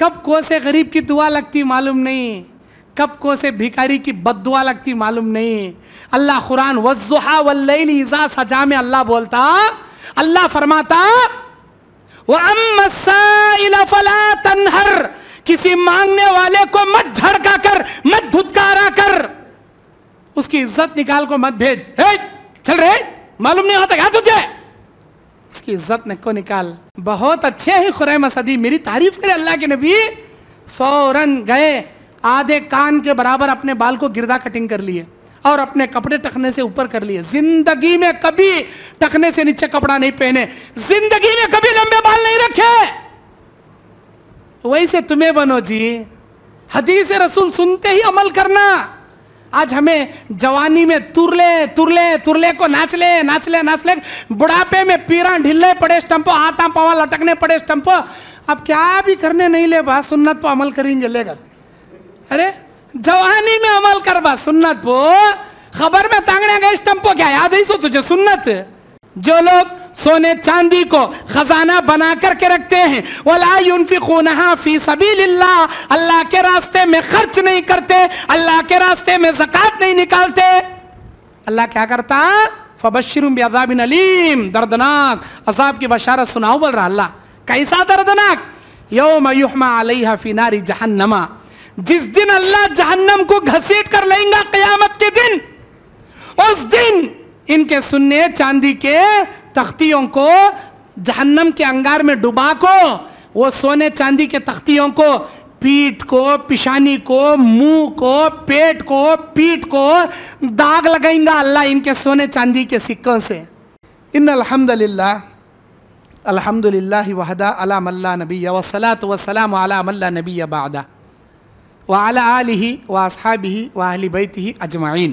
कब को से गरीब की दुआ लगती मालूम नहीं कब को से भिखारी की बदुआ लगती मालूम नहीं अल्लाह कुरान वजुहा वल्लईजा सजा में अल्लाह बोलता अल्लाह फरमाता तनहर किसी मांगने वाले को मत झड़का कर मत धुतकारा कर उसकी इज्जत निकाल को मत भेज चल रहे मालूम नहीं होता क्या तुझे उसकी इज्जत ने को निकाल बहुत अच्छे हैं खुरा मसदी मेरी तारीफ करे अल्लाह के नबी फौरन गए आधे कान के बराबर अपने बाल को गिरदा कटिंग कर लिए और अपने कपड़े टखने से ऊपर कर लिए जिंदगी में कभी टखने से नीचे कपड़ा नहीं पहने जिंदगी में कभी लंबे बाल नहीं रखे वैसे तुम्हें बनो जी हदीस रसूल सुनते ही अमल करना आज हमें जवानी में तुरले तुरले तुरले को नाचले नाचले नाचले बुढ़ापे में पीरा ढिल्ले पड़े स्टम्पो हाथा पावा लटकने पड़े स्टम्पो अब क्या भी करने नहीं ले बा सुन्नत पो अमल करेंगे लेगत अरे जवानी में अमल कर बा सुन्नत पो खबर में तांगने गए स्टम्पो क्या याद है सो तुझे सुन्नत जो लोग सोने चांदी को खजाना बना करके रखते हैं वला फी सभी अल्लाह के रास्ते में खर्च नहीं करते अल्लाह के रास्ते में जक़ात नहीं निकालते अल्लाह क्या करता फबशरुम अजाबिन अलीम दर्दनाक अजाब की बशारत सुनाओ बोल रहा अल्लाह कैसा दर्दनाक यो मयुहमा अलैहा फी नारी जहन्नमा जिस दिन अल्लाह जहन्नम को घसीट कर लेगा कयामत के दिन उस दिन इनके सुनने चांदी के तख्तियों को जहन्नम के अंगार में डुबा को वो सोने चांदी के तख्तियों को पीठ को पिशानी को मुंह को पेट को पीठ को दाग लगाएंगा अल्लाह इनके सोने चांदी के सिक्कों से इन अल्हम्दुलिल्लाह अल्हम्दुलिल्लाह वहदा अला मल्ला नबी वसलात वसलाम अला मल्ला नबी बादा व अला व आलि व वाहली बैत अजमाइन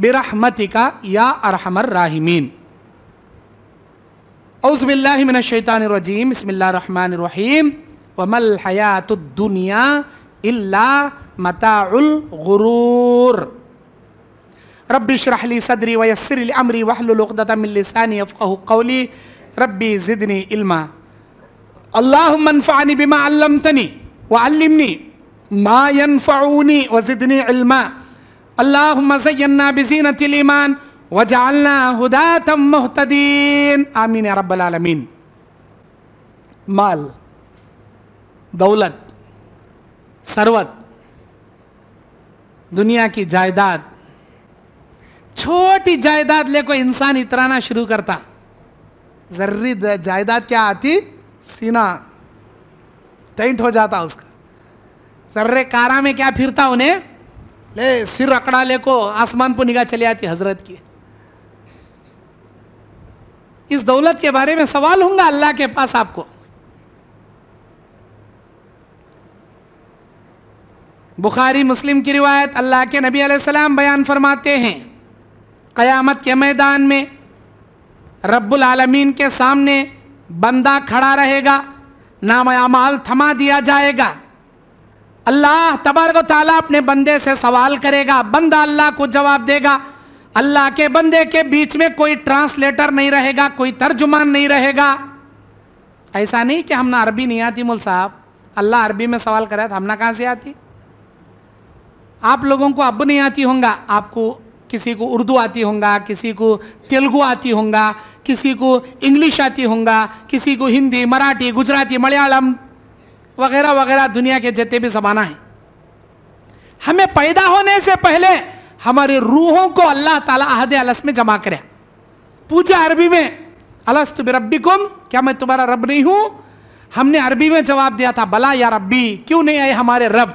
बिरहमतिका या अरहमर राहिमीन أعوذ بالله من الشيطان الرجيم بسم الله الرحمن الرحيم وما الحياة الدنيا إلا متاع الغرور رب اشرح لي صدري ويسر لي أمري واحلل عقدة من لساني يفقه قولي ربي زدني علما اللهم انفعني بما علمتني وعلمني ما ينفعني وزدني علما اللهم زينا بزينة الإيمان वजालना मोहतदीन आमीन रबालमीन माल दौलत सरवत दुनिया की जायदाद छोटी जायदाद ले को इंसान इतराना शुरू करता जर्री जायदाद क्या आती सीना टेंट हो जाता उसका सर्रे कारा में क्या फिरता उन्हें ले सिर अकड़ा ले को आसमान पर निगाह चली आती हजरत की इस दौलत के बारे में सवाल होंगे अल्लाह के पास आपको बुखारी मुस्लिम की रिवायत अल्लाह के नबी सलाम बयान फरमाते हैं क़यामत के मैदान में रब्बुल आलमीन के सामने बंदा खड़ा रहेगा नामाल थमा दिया जाएगा अल्लाह तबारक ताला अपने बंदे से सवाल करेगा बंदा अल्लाह को जवाब देगा अल्लाह के बंदे के बीच में कोई ट्रांसलेटर नहीं रहेगा कोई तर्जुमान नहीं रहेगा ऐसा नहीं कि हमने अरबी नहीं आती मुल साहब अल्लाह अरबी में सवाल तो था हमने कहाँ से आती आप लोगों को अब नहीं आती होगा आपको किसी को उर्दू आती होगा किसी को तेलुगु आती होगा किसी को इंग्लिश आती होगा किसी को हिंदी मराठी गुजराती मलयालम वगैरह वगैरह दुनिया के जितने भी जमाना है हमें पैदा होने से पहले हमारे रूहों को अल्लाह ताला अहद अलस में जमा करे पूछा अरबी में अलस तुम रब्बी कुम क्या मैं तुम्हारा रब नहीं हूं हमने अरबी में जवाब दिया था भला या रब्बी क्यों नहीं आए हमारे रब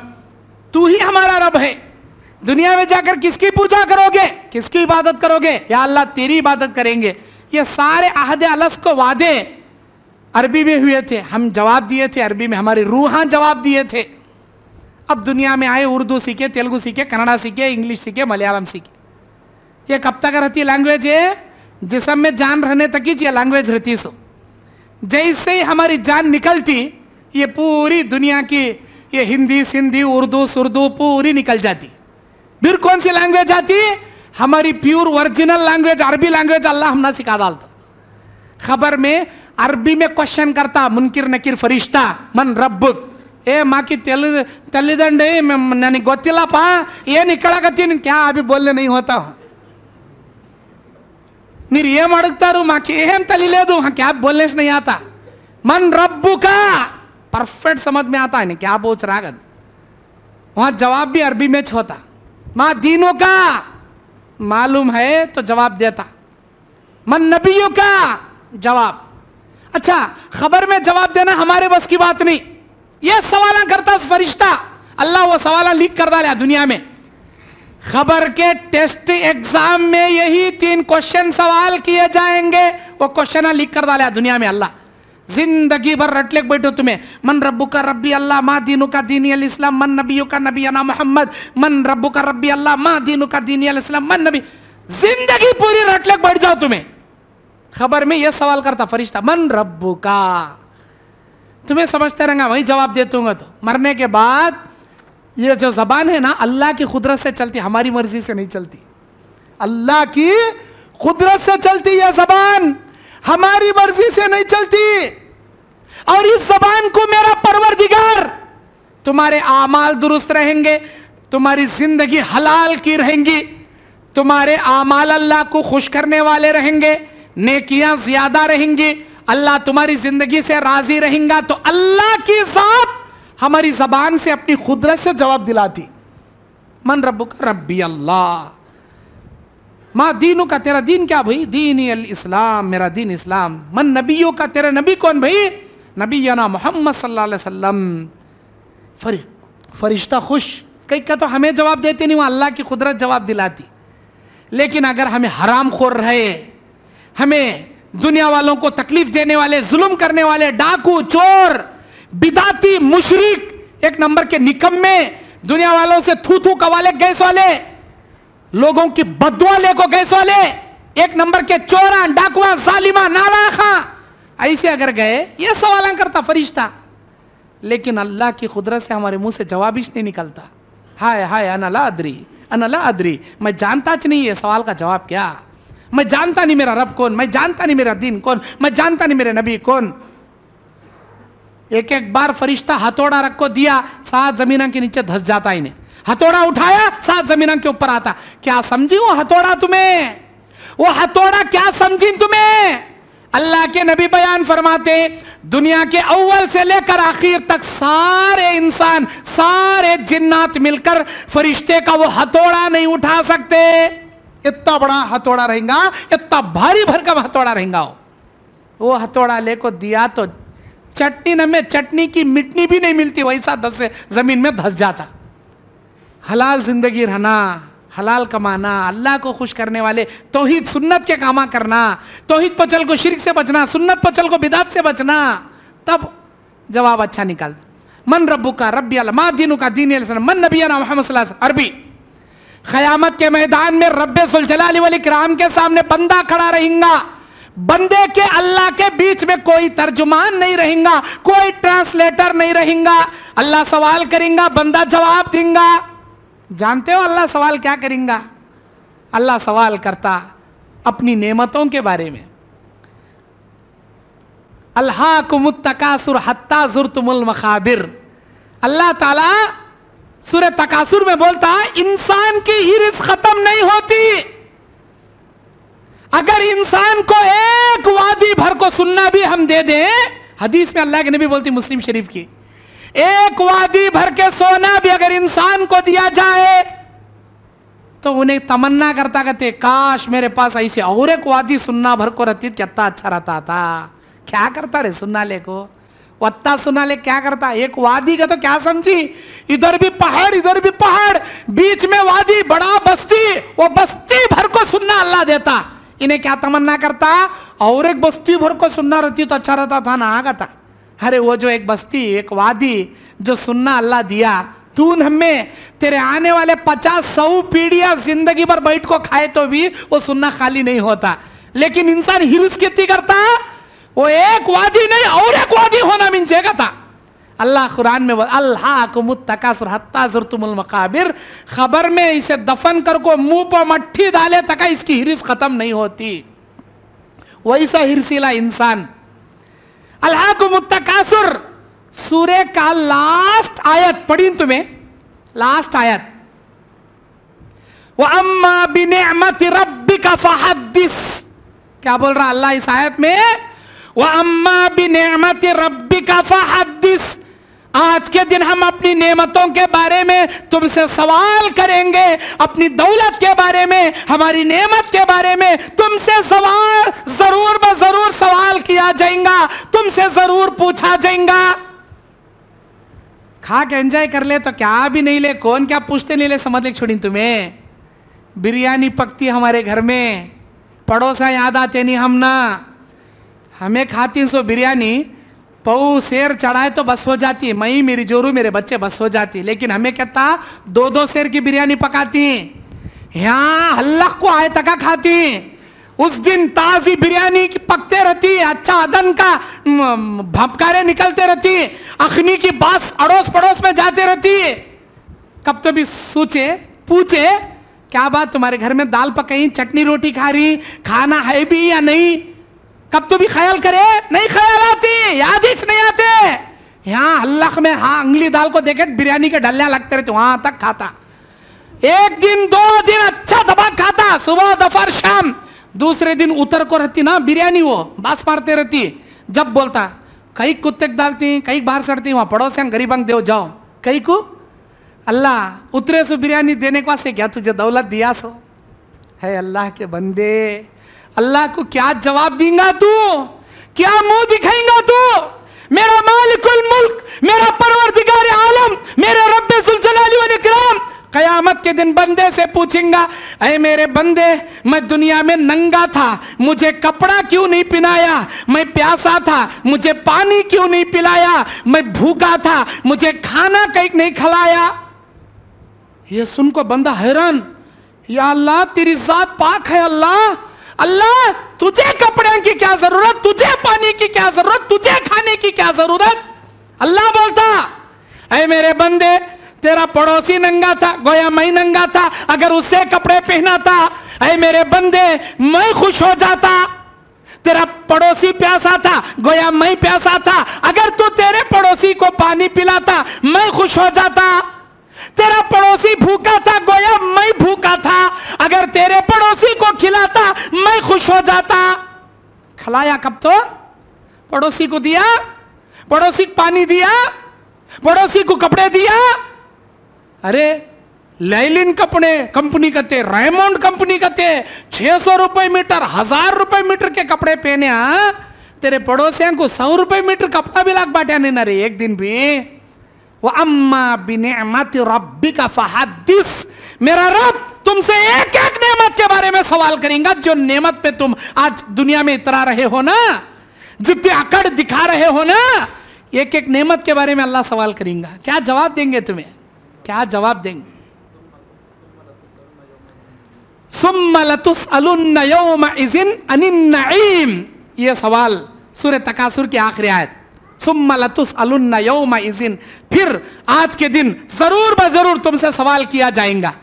तू ही हमारा रब है दुनिया में जाकर किसकी पूजा करोगे किसकी इबादत करोगे या अल्लाह तेरी इबादत करेंगे ये सारे अहद अलस को वादे अरबी में हुए थे हम जवाब दिए थे अरबी में हमारी रूहान जवाब दिए थे अब दुनिया में आए उर्दू सीखे तेलुगु सीखे कन्नड़ा सीखे इंग्लिश सीखे मलयालम सीखे ये कब तक रहती लैंग्वेज है जिसम में जान रहने तक ही ये लैंग्वेज रहती सो जैसे ही हमारी जान निकलती ये पूरी दुनिया की ये हिंदी सिंधी उर्दू सुर्दू पूरी निकल जाती फिर कौन सी लैंग्वेज आती हमारी प्योर ओरिजिनल लैंग्वेज अरबी लैंग्वेज अल्लाह हम ना सिखा डालता खबर में अरबी में क्वेश्चन करता मुनकिर नकिर फरिश्ता मन रब्बुक माँ की तलदी मे ना गलाप ऐन इकड़ा तीन क्या अभी बोलने नहीं होता ये मेरेमार तली क्या बोलने से नहीं आता मन रब्बू का परफेक्ट समझ में आता है क्या बोच रहा है वहाँ जवाब भी अरबी में छोता माँ दीनों का मालूम है तो जवाब देता मन नबियों का जवाब अच्छा खबर में जवाब देना हमारे बस की बात नहीं ये सवाल करता फरिश्ता अल्लाह वो सवाल लिख कर डाले दुनिया में खबर के टेस्ट एग्जाम में यही तीन क्वेश्चन सवाल किए जाएंगे वो क्वेश्चन लिख कर डाले दुनिया में अल्लाह जिंदगी भर रटले बैठो तुम्हें मन रब्बू का रब्बी अल्लाह माँ दीनू का दीनी इस्लाम मन नबी का नबी अना मोहम्मद मन रब्बू का रब्बी अल्लाह माँ दीनू का दीनी इस्लाम मन नबी जिंदगी पूरी रटले बैठ जाओ तुम्हें खबर में यह सवाल करता फरिश्ता मन रब्बू का तुम्हें समझते रहूँगा वही जवाब दे दूंगा तो मरने के बाद ये जो जबान है ना अल्लाह की कुदरत से चलती हमारी मर्जी से नहीं चलती अल्लाह की कुदरत से चलती यह जबान हमारी मर्जी से नहीं चलती और इस जबान को मेरा परवरदिगार तुम्हारे आमाल दुरुस्त रहेंगे तुम्हारी जिंदगी हलाल की रहेंगी तुम्हारे आमाल अल्लाह को खुश करने वाले रहेंगे नेकियां ज्यादा रहेंगी अल्लाह तुम्हारी जिंदगी से राजी रहेगा तो अल्लाह की जात हमारी जबान से अपनी खुदरत से जवाब दिलाती मन रब का रबी अल्लाह माँ दीनों का तेरा दीन क्या भाई दीन अल इस्लाम मेरा दीन इस्लाम मन नबियों का तेरा नबी कौन भाई नबी ना मोहम्मद सल्लाम अलैहि फरिश्ता खुश कई का तो हमें जवाब देते नहीं वो अल्लाह की कुदरत जवाब दिलाती लेकिन अगर हमें हराम खोर रहे हमें दुनिया वालों को तकलीफ देने वाले जुल्म करने वाले डाकू चोर बिदाती मुशरक एक नंबर के निकम में दुनिया वालों से थू थू कवाले गैस वाले लोगों की बदुआ को गैस वाले एक नंबर के चोरा डाकुआ सालिमा नालाखा ऐसे अगर गए ये सवाल करता फरिश्ता लेकिन अल्लाह की कुदरत से हमारे मुंह से जवाब ही नहीं निकलता हाय हाय अनला अदरी अनला अदरी मैं जानता नहीं ये सवाल का जवाब क्या मैं जानता नहीं मेरा रब कौन मैं जानता नहीं मेरा दीन कौन मैं जानता नहीं मेरे नबी कौन एक एक बार फरिश्ता हथौड़ा रखो दिया सात जमीन के नीचे धस जाता इन्हें हथौड़ा उठाया सात जमीन के ऊपर आता क्या समझी वो हथौड़ा तुम्हें वो हथौड़ा क्या समझी तुम्हें अल्लाह के नबी बयान फरमाते दुनिया के अव्वल से लेकर आखिर तक सारे इंसान सारे जिन्नात मिलकर फरिश्ते का वो हथौड़ा नहीं उठा सकते इतना बड़ा हथौड़ा रहेगा इतना भारी भरकम हथौड़ा रहेगा वो वो हथौड़ा ले को दिया तो चटनी न में चटनी की मिटनी भी नहीं मिलती वैसा धस जमीन में धस जाता हलाल जिंदगी रहना हलाल कमाना अल्लाह को खुश करने वाले तोहिद सुन्नत के कामा करना तोहिद पचल को शिरक से बचना सुन्नत पचल को बिदात से बचना तब जवाब अच्छा निकाल मन रब्बू का रबी अल्लाह दीनू का दीन मन नबी मोहम्मद अरबी खयामत के मैदान में रब्बे वाली क्राम के सामने बंदा खड़ा रहेगा बंदे के अल्लाह के बीच में कोई तर्जुमान नहीं रहेगा कोई ट्रांसलेटर नहीं रहेगा अल्लाह सवाल करेगा बंदा जवाब देगा जानते हो अल्लाह सवाल क्या करेगा अल्लाह सवाल करता अपनी नेमतों के बारे में अल्लाह कुमुत तकासुर हत्ता जुर मखाबिर अल्लाह ताला सूर्य तकासुर में बोलता है इंसान की ही खत्म नहीं होती अगर इंसान को एक वादी भर को सुनना भी हम दे दें हदीस में अल्लाह के नबी बोलती मुस्लिम शरीफ की एक वादी भर के सोना भी अगर इंसान को दिया जाए तो उन्हें तमन्ना करता कहते काश मेरे पास ऐसे और एक वादी सुनना भर को रहती कितना अच्छा रहता था क्या करता रे सुनना ले को वत्ता सुना ले क्या करता एक वादी का तो क्या समझी इधर भी पहाड़ इधर भी पहाड़ बीच में वादी बड़ा बस्ती वो बस्ती भर को सुनना अल्लाह देता इन्हें क्या तमन्ना करता और एक बस्ती भर को सुनना रहती तो अच्छा रहता था ना आगा था अरे वो जो एक बस्ती एक वादी जो सुनना अल्लाह दिया तू हमें तेरे आने वाले पचास सौ पीढ़िया जिंदगी भर बैठ को खाए तो भी वो सुनना खाली नहीं होता लेकिन इंसान हिरुस खेती करता है वो एक वादी नहीं और एक वादी होना मिंचेगा था अल्लाह कुरान में अल्लाह तकासुर हत्तासुर तुमुल मकाबिर खबर में इसे दफन कर को मुंह पर मट्ठी डाले तक इसकी हिरस खत्म नहीं होती वैसा हिरसीला इंसान अल्लाह को तकासुर सूर्य का लास्ट आयत पढ़ी तुम्हें लास्ट आयत वह अम्मा बिने का फहदिस क्या बोल रहा अल्लाह इस आयत में अम्मा भी नमत रबी का फहदिस आज के दिन हम अपनी नेमतों के बारे में तुमसे सवाल करेंगे अपनी दौलत के बारे में हमारी नेमत के बारे में तुमसे सवाल जरूर ब जरूर सवाल किया जाएगा तुमसे जरूर पूछा जाएगा खा के एंजॉय कर ले तो क्या भी नहीं ले कौन क्या पूछते नहीं ले समझ ले छोड़ी तुम्हें बिरयानी पकती हमारे घर में पड़ोसा याद आते नहीं हम ना हमें खाती सो बिरयानी पऊ शेर चढ़ाए तो बस हो जाती है मई मेरी जोरू मेरे बच्चे बस हो जाती लेकिन हमें कहता दो दो शेर की बिरयानी पकाती यहाँ हल्ला को आए तक खाती उस दिन ताजी बिरयानी की पकते रहती अच्छा अदन का भपकारे निकलते रहती अखनी की बास अड़ोस पड़ोस में जाते रहती कब तो भी सोचे पूछे क्या बात तुम्हारे घर में दाल पकाई चटनी रोटी खा रही खाना है भी या नहीं कब तो भी ख्याल करे नहीं ख्याल आते याद ही नहीं आते यहाँ हल्लाख में हाँ अंगली दाल को देखे बिरयानी के डल्ला लगते रहते वहां तक खाता एक दिन दो दिन अच्छा दबा खाता सुबह दोपहर शाम दूसरे दिन उतर को रहती ना बिरयानी वो बास मारते रहती जब बोलता कई कुत्ते डालती कई बाहर सड़ती वहाँ पड़ोस गरीब अंग देव जाओ कई को अल्लाह उतरे सो बिरयानी देने के वास्ते क्या तुझे दौलत दिया सो है अल्लाह के बंदे अल्लाह को क्या जवाब देगा तू क्या मुंह दिखाएगा तू मेरा मालिकुल मुल्क मेरा परवरदिगार आलम मेरा रब कराम कयामत के दिन बंदे से पूछेंगा अरे मेरे बंदे मैं दुनिया में नंगा था मुझे कपड़ा क्यों नहीं पिनाया मैं प्यासा था मुझे पानी क्यों नहीं पिलाया मैं भूखा था मुझे खाना कहीं नहीं खिलाया ये सुनकर बंदा हैरान या अल्लाह तेरी जात पाक है अल्लाह अल्लाह तुझे कपड़े की क्या जरूरत तुझे पानी की क्या जरूरत तुझे खाने की क्या जरूरत अल्लाह बोलता है मेरे बंदे तेरा पड़ोसी नंगा था गोया मैं नंगा था अगर उससे कपड़े पहना था अरे मेरे बंदे मैं खुश हो जाता तेरा पड़ोसी प्यासा था गोया मैं प्यासा था अगर तू तेरे पड़ोसी को पानी पिलाता मैं खुश हो जाता तेरा पड़ोसी भूखा था गोया मैं भूखा था अगर तेरे पड़ोसी को खिलाता मैं खुश हो जाता खिलाया कब तो पड़ोसी को दिया पड़ोसी को पानी दिया पड़ोसी को कपड़े दिया अरे लेलिन कपड़े कंपनी का थे रेमोंड कंपनी का थे छह सौ रुपए मीटर हजार रुपए मीटर के कपड़े पहने हाँ? तेरे पड़ोसियों को सौ रुपए मीटर कपड़ा भी लाग बाटा नहीं ना रे एक दिन भी अम्मा बिनेमत रब्बी का फहादिस मेरा रब तुमसे एक एक नेमत के बारे में सवाल करेंगे जो नेमत पे तुम आज दुनिया में इतरा रहे हो ना जितने अकड़ दिखा रहे हो ना एक एक नेमत के बारे में अल्लाह सवाल करेंगे क्या जवाब देंगे तुम्हें क्या जवाब देंगे ये सवाल सूर्य तकासुर की आखिरी आयत सुमलतुस अलुन्नाजिन फिर आज के दिन जरूर ब जरूर तुमसे सवाल किया जाएगा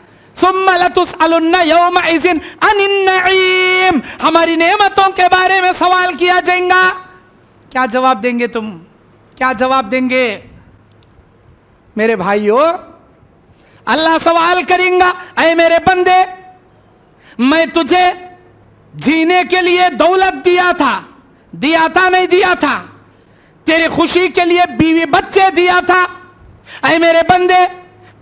हमारी नेमतों के बारे में सवाल किया जाएगा क्या जवाब देंगे तुम क्या जवाब देंगे मेरे भाइयों अल्लाह सवाल करेगा अय मेरे बंदे मैं तुझे जीने के लिए दौलत दिया था दिया था नहीं दिया था तेरी खुशी के लिए बीवी बच्चे दिया था अरे मेरे बंदे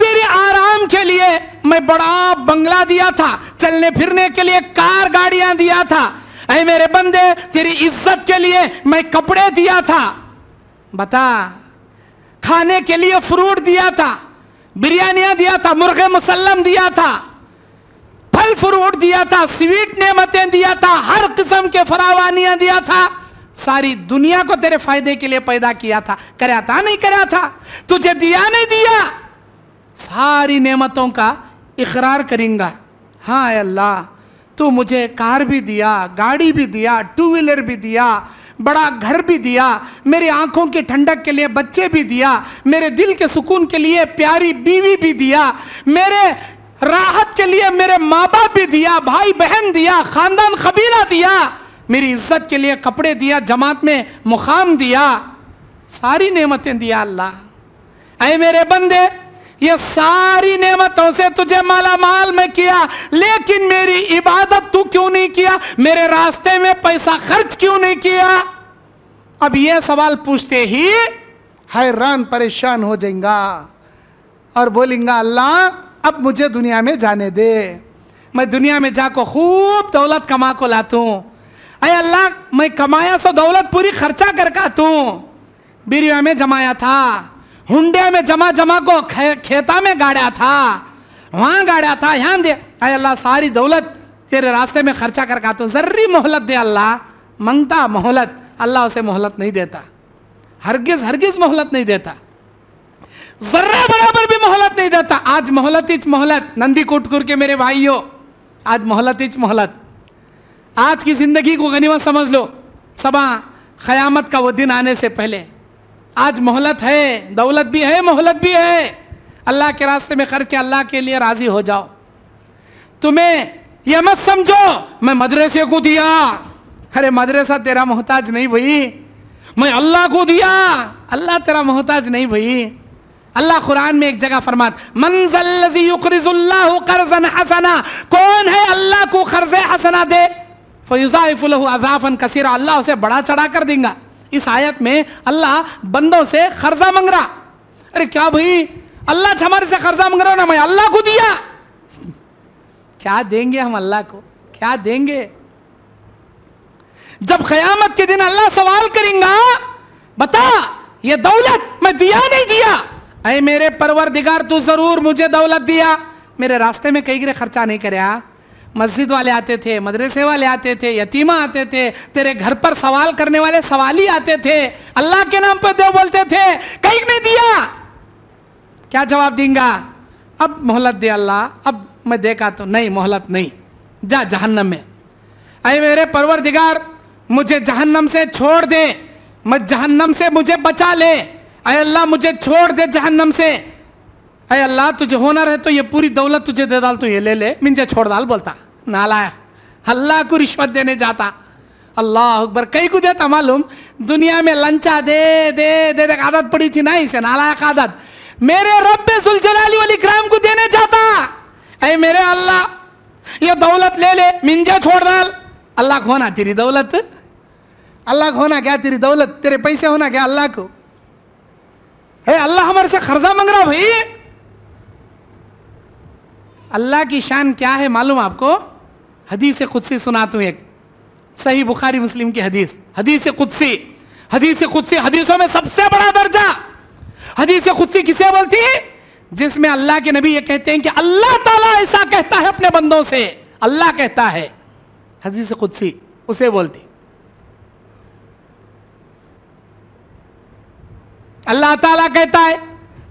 तेरे आराम के लिए मैं बड़ा बंगला दिया था चलने फिरने के लिए कार गाड़ियां दिया था अरे मेरे बंदे तेरी इज्जत के लिए मैं कपड़े दिया था बता खाने के लिए फ्रूट दिया था बिरयानियां दिया था मुर्गे मुसलम दिया था फल फ्रूट दिया था स्वीट नेमतें दिया था हर किस्म के फरावानियां दिया था सारी दुनिया को तेरे फायदे के लिए पैदा किया था कराया था नहीं कराया था तुझे दिया नहीं दिया सारी नेमतों का इकरार करेंगा हाँ अल्लाह तू मुझे कार भी दिया गाड़ी भी दिया टू व्हीलर भी दिया बड़ा घर भी दिया मेरी आंखों की ठंडक के लिए बच्चे भी दिया मेरे दिल के सुकून के लिए प्यारी बीवी भी दिया मेरे राहत के लिए मेरे माँ बाप भी दिया भाई बहन दिया खानदान कबीला दिया मेरी इज्जत के लिए कपड़े दिया जमात में मुकाम दिया सारी नेमतें दिया अल्लाह अरे मेरे बंदे ये सारी नेमतों से तुझे माला माल में किया लेकिन मेरी इबादत तू क्यों नहीं किया मेरे रास्ते में पैसा खर्च क्यों नहीं किया अब ये सवाल पूछते ही हैरान परेशान हो जाएगा और बोलेंगे अल्लाह अब मुझे दुनिया में जाने दे मैं दुनिया में जाकर खूब दौलत कमा को लातूँ अरे अल्लाह मैं कमाया सो दौलत पूरी खर्चा करका तू बीरिया में जमाया था हुंडिया में जमा जमा को खे, खेता में गाड़ा था वहाँ गाड़ा था यहाँ दे अरे अल्लाह सारी दौलत तेरे रास्ते में खर्चा करका तू तो जर्री मोहलत दे अल्लाह मंगता मोहलत अल्लाह उसे मोहलत नहीं देता हरगिज हरगिज मोहलत नहीं देता जर्रा बराबर भी मोहलत नहीं देता आज मोहलत इच मोहलत नंदी कोटकुर के मेरे भाइयों आज मोहलत इच मोहलत आज की ज़िंदगी को गनीमत समझ लो सबा ख़यामत का वो दिन आने से पहले आज मोहलत है दौलत भी है मोहलत भी है अल्लाह के रास्ते में खर्च के अल्लाह के लिए राज़ी हो जाओ तुम्हें यह मत समझो मैं मदरसे को दिया अरे मदरसा तेरा मोहताज नहीं भई मैं अल्लाह को दिया अल्लाह तेरा मोहताज नहीं भई अल्लाह कुरान में एक जगह फरमात मंजल्लाह कौन है अल्लाह को कर्ज हसना दे फ़ैज़ाइफ़ुल कसीरा अल्लाह उसे बड़ा चढ़ा कर देंगे इस आयत में अल्लाह बंदों से खर्जा मंग रहा अरे क्या भाई अल्लाह हमारे से खर्जा मंग रहा ना मैं अल्लाह को दिया क्या देंगे हम अल्लाह को क्या देंगे जब क़यामत के दिन अल्लाह सवाल करेंगे बता ये दौलत मैं दिया नहीं दिया अरे मेरे परवर दिगार तू जरूर मुझे दौलत दिया मेरे रास्ते में कई गिर खर्चा नहीं कर मस्जिद वाले आते थे मदरसे वाले आते थे यतीमा आते थे तेरे घर पर सवाल करने वाले सवाल ही आते थे अल्लाह के नाम पर दो बोलते थे कहीं ने दिया क्या जवाब देंगा अब मोहलत दे अल्लाह अब मैं देखा तो नहीं मोहलत नहीं जा जहन्नम में अरे मेरे परवर दिगार मुझे जहन्नम से छोड़ दे मैं जहन्नम से मुझे बचा ले अरे अल्लाह मुझे छोड़ दे जहन्नम से अरे अल्लाह तुझे होनर है तो ये पूरी दौलत तुझे दे डाल तू ये ले ले मिंजे छोड़ डाल बोलता नाला हल्ला को रिश्वत देने जाता अल्लाह अकबर कई को देता मालूम दुनिया में लंचा दे दे दे दे आदत पड़ी थी ना इसे नालायक आदत मेरे रब्बे सुलझलाली वाली क्राम को देने जाता अरे मेरे अल्लाह ये दौलत ले ले मिंजा छोड़ डाल अल्लाह को होना तेरी दौलत अल्लाह को होना क्या तेरी दौलत तेरे पैसे होना क्या अल्लाह को है अल्लाह हमारे से खर्जा मंग रहा भाई अल्लाह की शान क्या है मालूम आपको हदीस खुद से सुनाता हूँ एक सही बुखारी मुस्लिम की हदीस हदीस खुद से हदीस खुद से हदीसों में सबसे बड़ा दर्जा हदीस खुद से किसे बोलती है जिसमें अल्लाह के नबी ये कहते हैं कि अल्लाह ताला ऐसा कहता है अपने बंदों से अल्लाह कहता है हदीस खुद से उसे बोलती अल्लाह ताला कहता है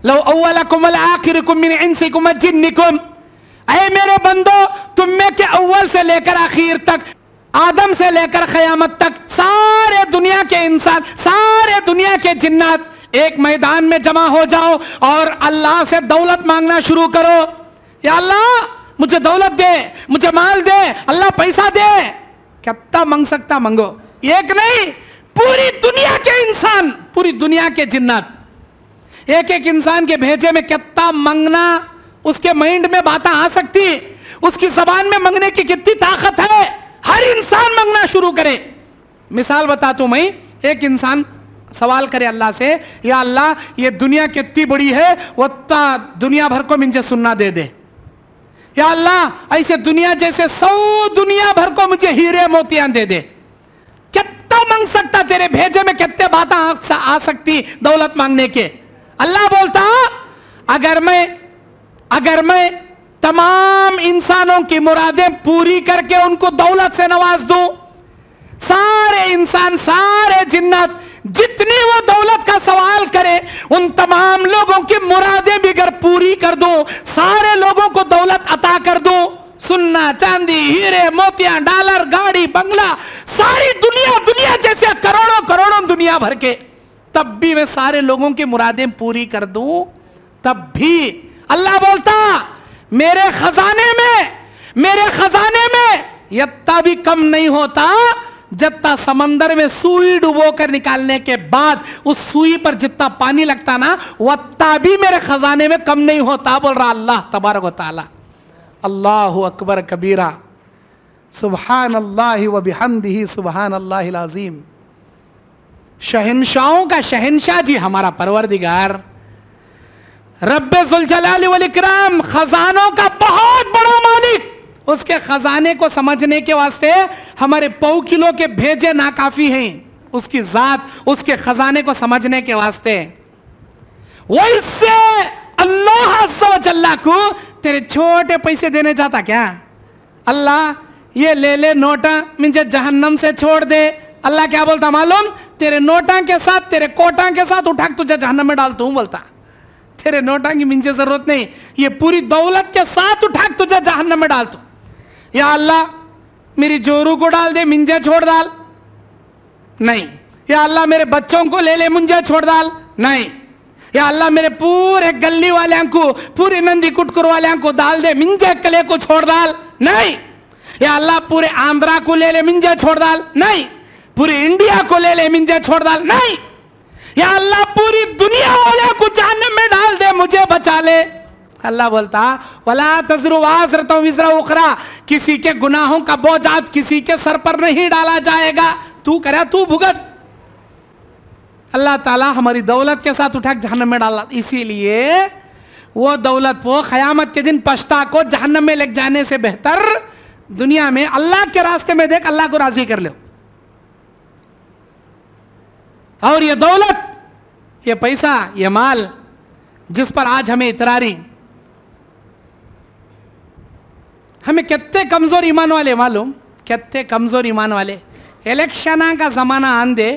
लो अव्वल कुमल आखिर कुमिन इनसे कुमल जिन्निकुम ऐ मेरे बंदो तुम के अव्वल से लेकर आखिर तक आदम से लेकर खयामत तक सारे दुनिया के इंसान सारे दुनिया के जिन्नात एक मैदान में जमा हो जाओ और अल्लाह से दौलत मांगना शुरू करो या अल्लाह मुझे दौलत दे मुझे माल दे अल्लाह पैसा दे कितना मांग सकता मांगो एक नहीं पूरी दुनिया के इंसान पूरी दुनिया के जिन्नात एक एक इंसान के भेजे में कितना मांगना उसके माइंड में बात आ सकती है उसकी जबान में मंगने की कितनी ताकत है हर इंसान मंगना शुरू करे मिसाल बता तू मई एक इंसान सवाल करे अल्लाह से या अल्लाह ये दुनिया कितनी बड़ी है उतना दुनिया भर को मुझे सुनना दे दे या अल्लाह ऐसे दुनिया जैसे सौ दुनिया भर को मुझे हीरे मोतियां दे दे कितना मांग सकता तेरे भेजे में कितने बातें आ, आ सकती दौलत मांगने के अल्लाह बोलता अगर मैं अगर मैं तमाम इंसानों की मुरादें पूरी करके उनको दौलत से नवाज दूं सारे इंसान सारे जिन्नत जितनी वो दौलत का सवाल करे उन तमाम लोगों की मुरादें भी अगर पूरी कर दो सारे लोगों को दौलत अता कर दू सुन्ना चांदी हीरे मोतिया डॉलर गाड़ी बंगला सारी दुनिया दुनिया जैसे करोड़ों करोड़ों दुनिया भर के तब भी मैं सारे लोगों की मुरादें पूरी कर दूं तब भी अल्लाह बोलता मेरे खजाने में मेरे खजाने में यत्ता भी कम नहीं होता जितना समंदर में सुई डुबो कर निकालने के बाद उस सुई पर जितना पानी लगता ना वत्ता भी मेरे खजाने में कम नहीं होता बोल रहा अल्लाह तबारक ताला अल्लाह अकबर कबीरा सुबहान अल्लाह व बिहमदी सुबहान अल्लाह शहनशाहों का शहनशाह जी हमारा परवरदिगार रबाम खजानों का बहुत बड़ा मालिक उसके खजाने को समझने के वास्ते हमारे पौ के भेजे नाकाफी हैं उसकी जात उसके खजाने को समझने के वास्ते वो इससे अल्लाह को तेरे छोटे पैसे देने जाता क्या अल्लाह ये ले ले नोटा मुझे जहन्नम से छोड़ दे अल्लाह क्या बोलता मालूम तेरे नोटा के साथ तेरे कोटा के साथ उठा तुझे जहन्नम में डालता हूं बोलता तेरे नोटा की मिंजे जरूरत नहीं ये पूरी दौलत के साथ उठा तुझे जहन्नम में डाल तू या अल्लाह मेरी जोरू को डाल दे मिंजे छोड़ डाल नहीं या अल्लाह मेरे बच्चों को ले ले मुंजे छोड़ डाल नहीं या अल्लाह मेरे पूरे गली वाले को पूरे नंदी कुटकुर वाले को डाल दे मिंजे कले को छोड़ डाल नहीं या अल्लाह पूरे आंध्रा को ले ले मिंजे छोड़ डाल नहीं पूरे इंडिया को ले ले मिंजे छोड़ डाल नहीं या अल्लाह पूरी दुनिया वाले को जानने में डाल दे मुझे बचा ले अल्लाह बोलता वला तजरुवाज रतरा उखरा किसी के गुनाहों का बोझात किसी के सर पर नहीं डाला जाएगा तू करे तू भुगत अल्लाह ताला हमारी दौलत के साथ उठा जहन्नम में डाला इसीलिए वो दौलत वो ख़यामत के दिन पछता को जहन्नम में लग जाने से बेहतर दुनिया में अल्लाह के रास्ते में देख अल्लाह को राज़ी कर लो और ये दौलत ये पैसा ये माल जिस पर आज हमें इतरारी हमें कितने कमज़ोर ईमान वाले मालूम कितने कमज़ोर ईमान वाले इलेक्शन का ज़माना आंदे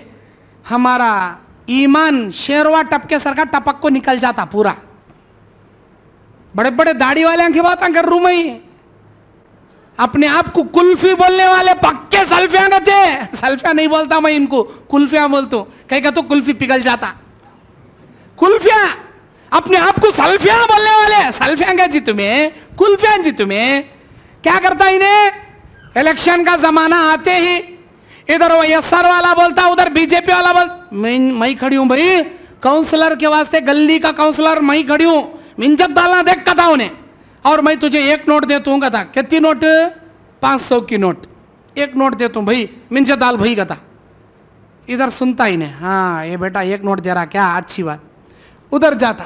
हमारा ईमान शेरवा टपके सर का टपक को निकल जाता पूरा बड़े बड़े दाढ़ी वाले आंखें बात कर रूम ही अपने आप को कुल्फी बोलने वाले पक्के न थे सल्फिया नहीं बोलता मैं इनको कुल्फिया बोलता हूं कहीं कहते तो कुल्फी पिघल जाता कुल्फिया अपने आप को सल्फिया बोलने वाले सल्फिया जी तुम्हें कुल्फिया जी तुम्हें क्या करता इन्हें इलेक्शन का जमाना आते ही इधर वैएसआर वाला बोलता उधर बीजेपी वाला बोल मैं मैं खड़ी हूं भाई काउंसलर के वास्ते गली का काउंसलर मैं खड़ी हूं मिंजत डालना देख कथा उन्हें और मैं तुझे एक नोट दे दूंगा था कितनी नोट पाँच सौ की नोट एक नोट दे तू भाई मिंजा दाल भाई का था इधर सुनता ही नहीं हाँ ये बेटा एक नोट दे रहा क्या अच्छी बात उधर जाता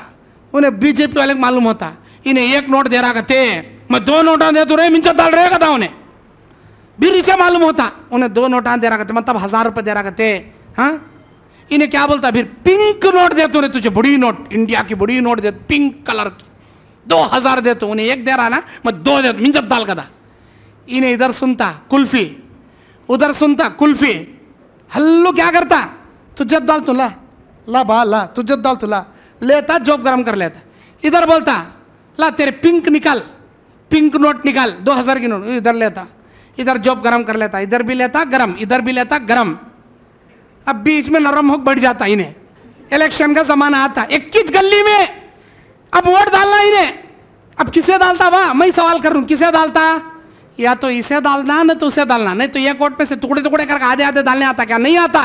उन्हें बीजेपी वाले को मालूम होता इन्हें एक नोट दे रहा कहते मैं दो नोटा दे तू रहे मिंजा दाल रहेगा था उन्हें फिर इसे मालूम होता उन्हें दो नोटा दे रहा कहते मतलब हज़ार रुपये दे रहा कहते हाँ इन्हें क्या बोलता फिर पिंक नोट दे तू तुझे बड़ी नोट इंडिया की बड़ी नोट दे पिंक कलर की दो हजार देतो उन्हें एक दे रहा ना मैं दो देता मिंजत दाल का था इन्हें इधर सुनता कुल्फी उधर सुनता कुल्फी हल्लू क्या करता तुझत दाल तो ला ला बा ला तुझत दाल तो ला लेता जॉब गर्म कर लेता इधर बोलता ला तेरे पिंक निकाल पिंक नोट निकाल दो हज़ार की नोट इधर लेता इधर जॉब गर्म कर लेता इधर भी लेता गर्म इधर भी लेता गर्म अब बीच में नरम होकर बढ़ जाता इन्हें इलेक्शन का जमाना आता इक्कीस गली में अब वोट डालना ही नहीं अब किसे डालता वाह मैं सवाल कर रहा किसे डालता या तो इसे डालना ना तो उसे डालना नहीं तो ये कोर्ट पे से टुकड़े टुकड़े करके आधे आधे डालने आता क्या नहीं आता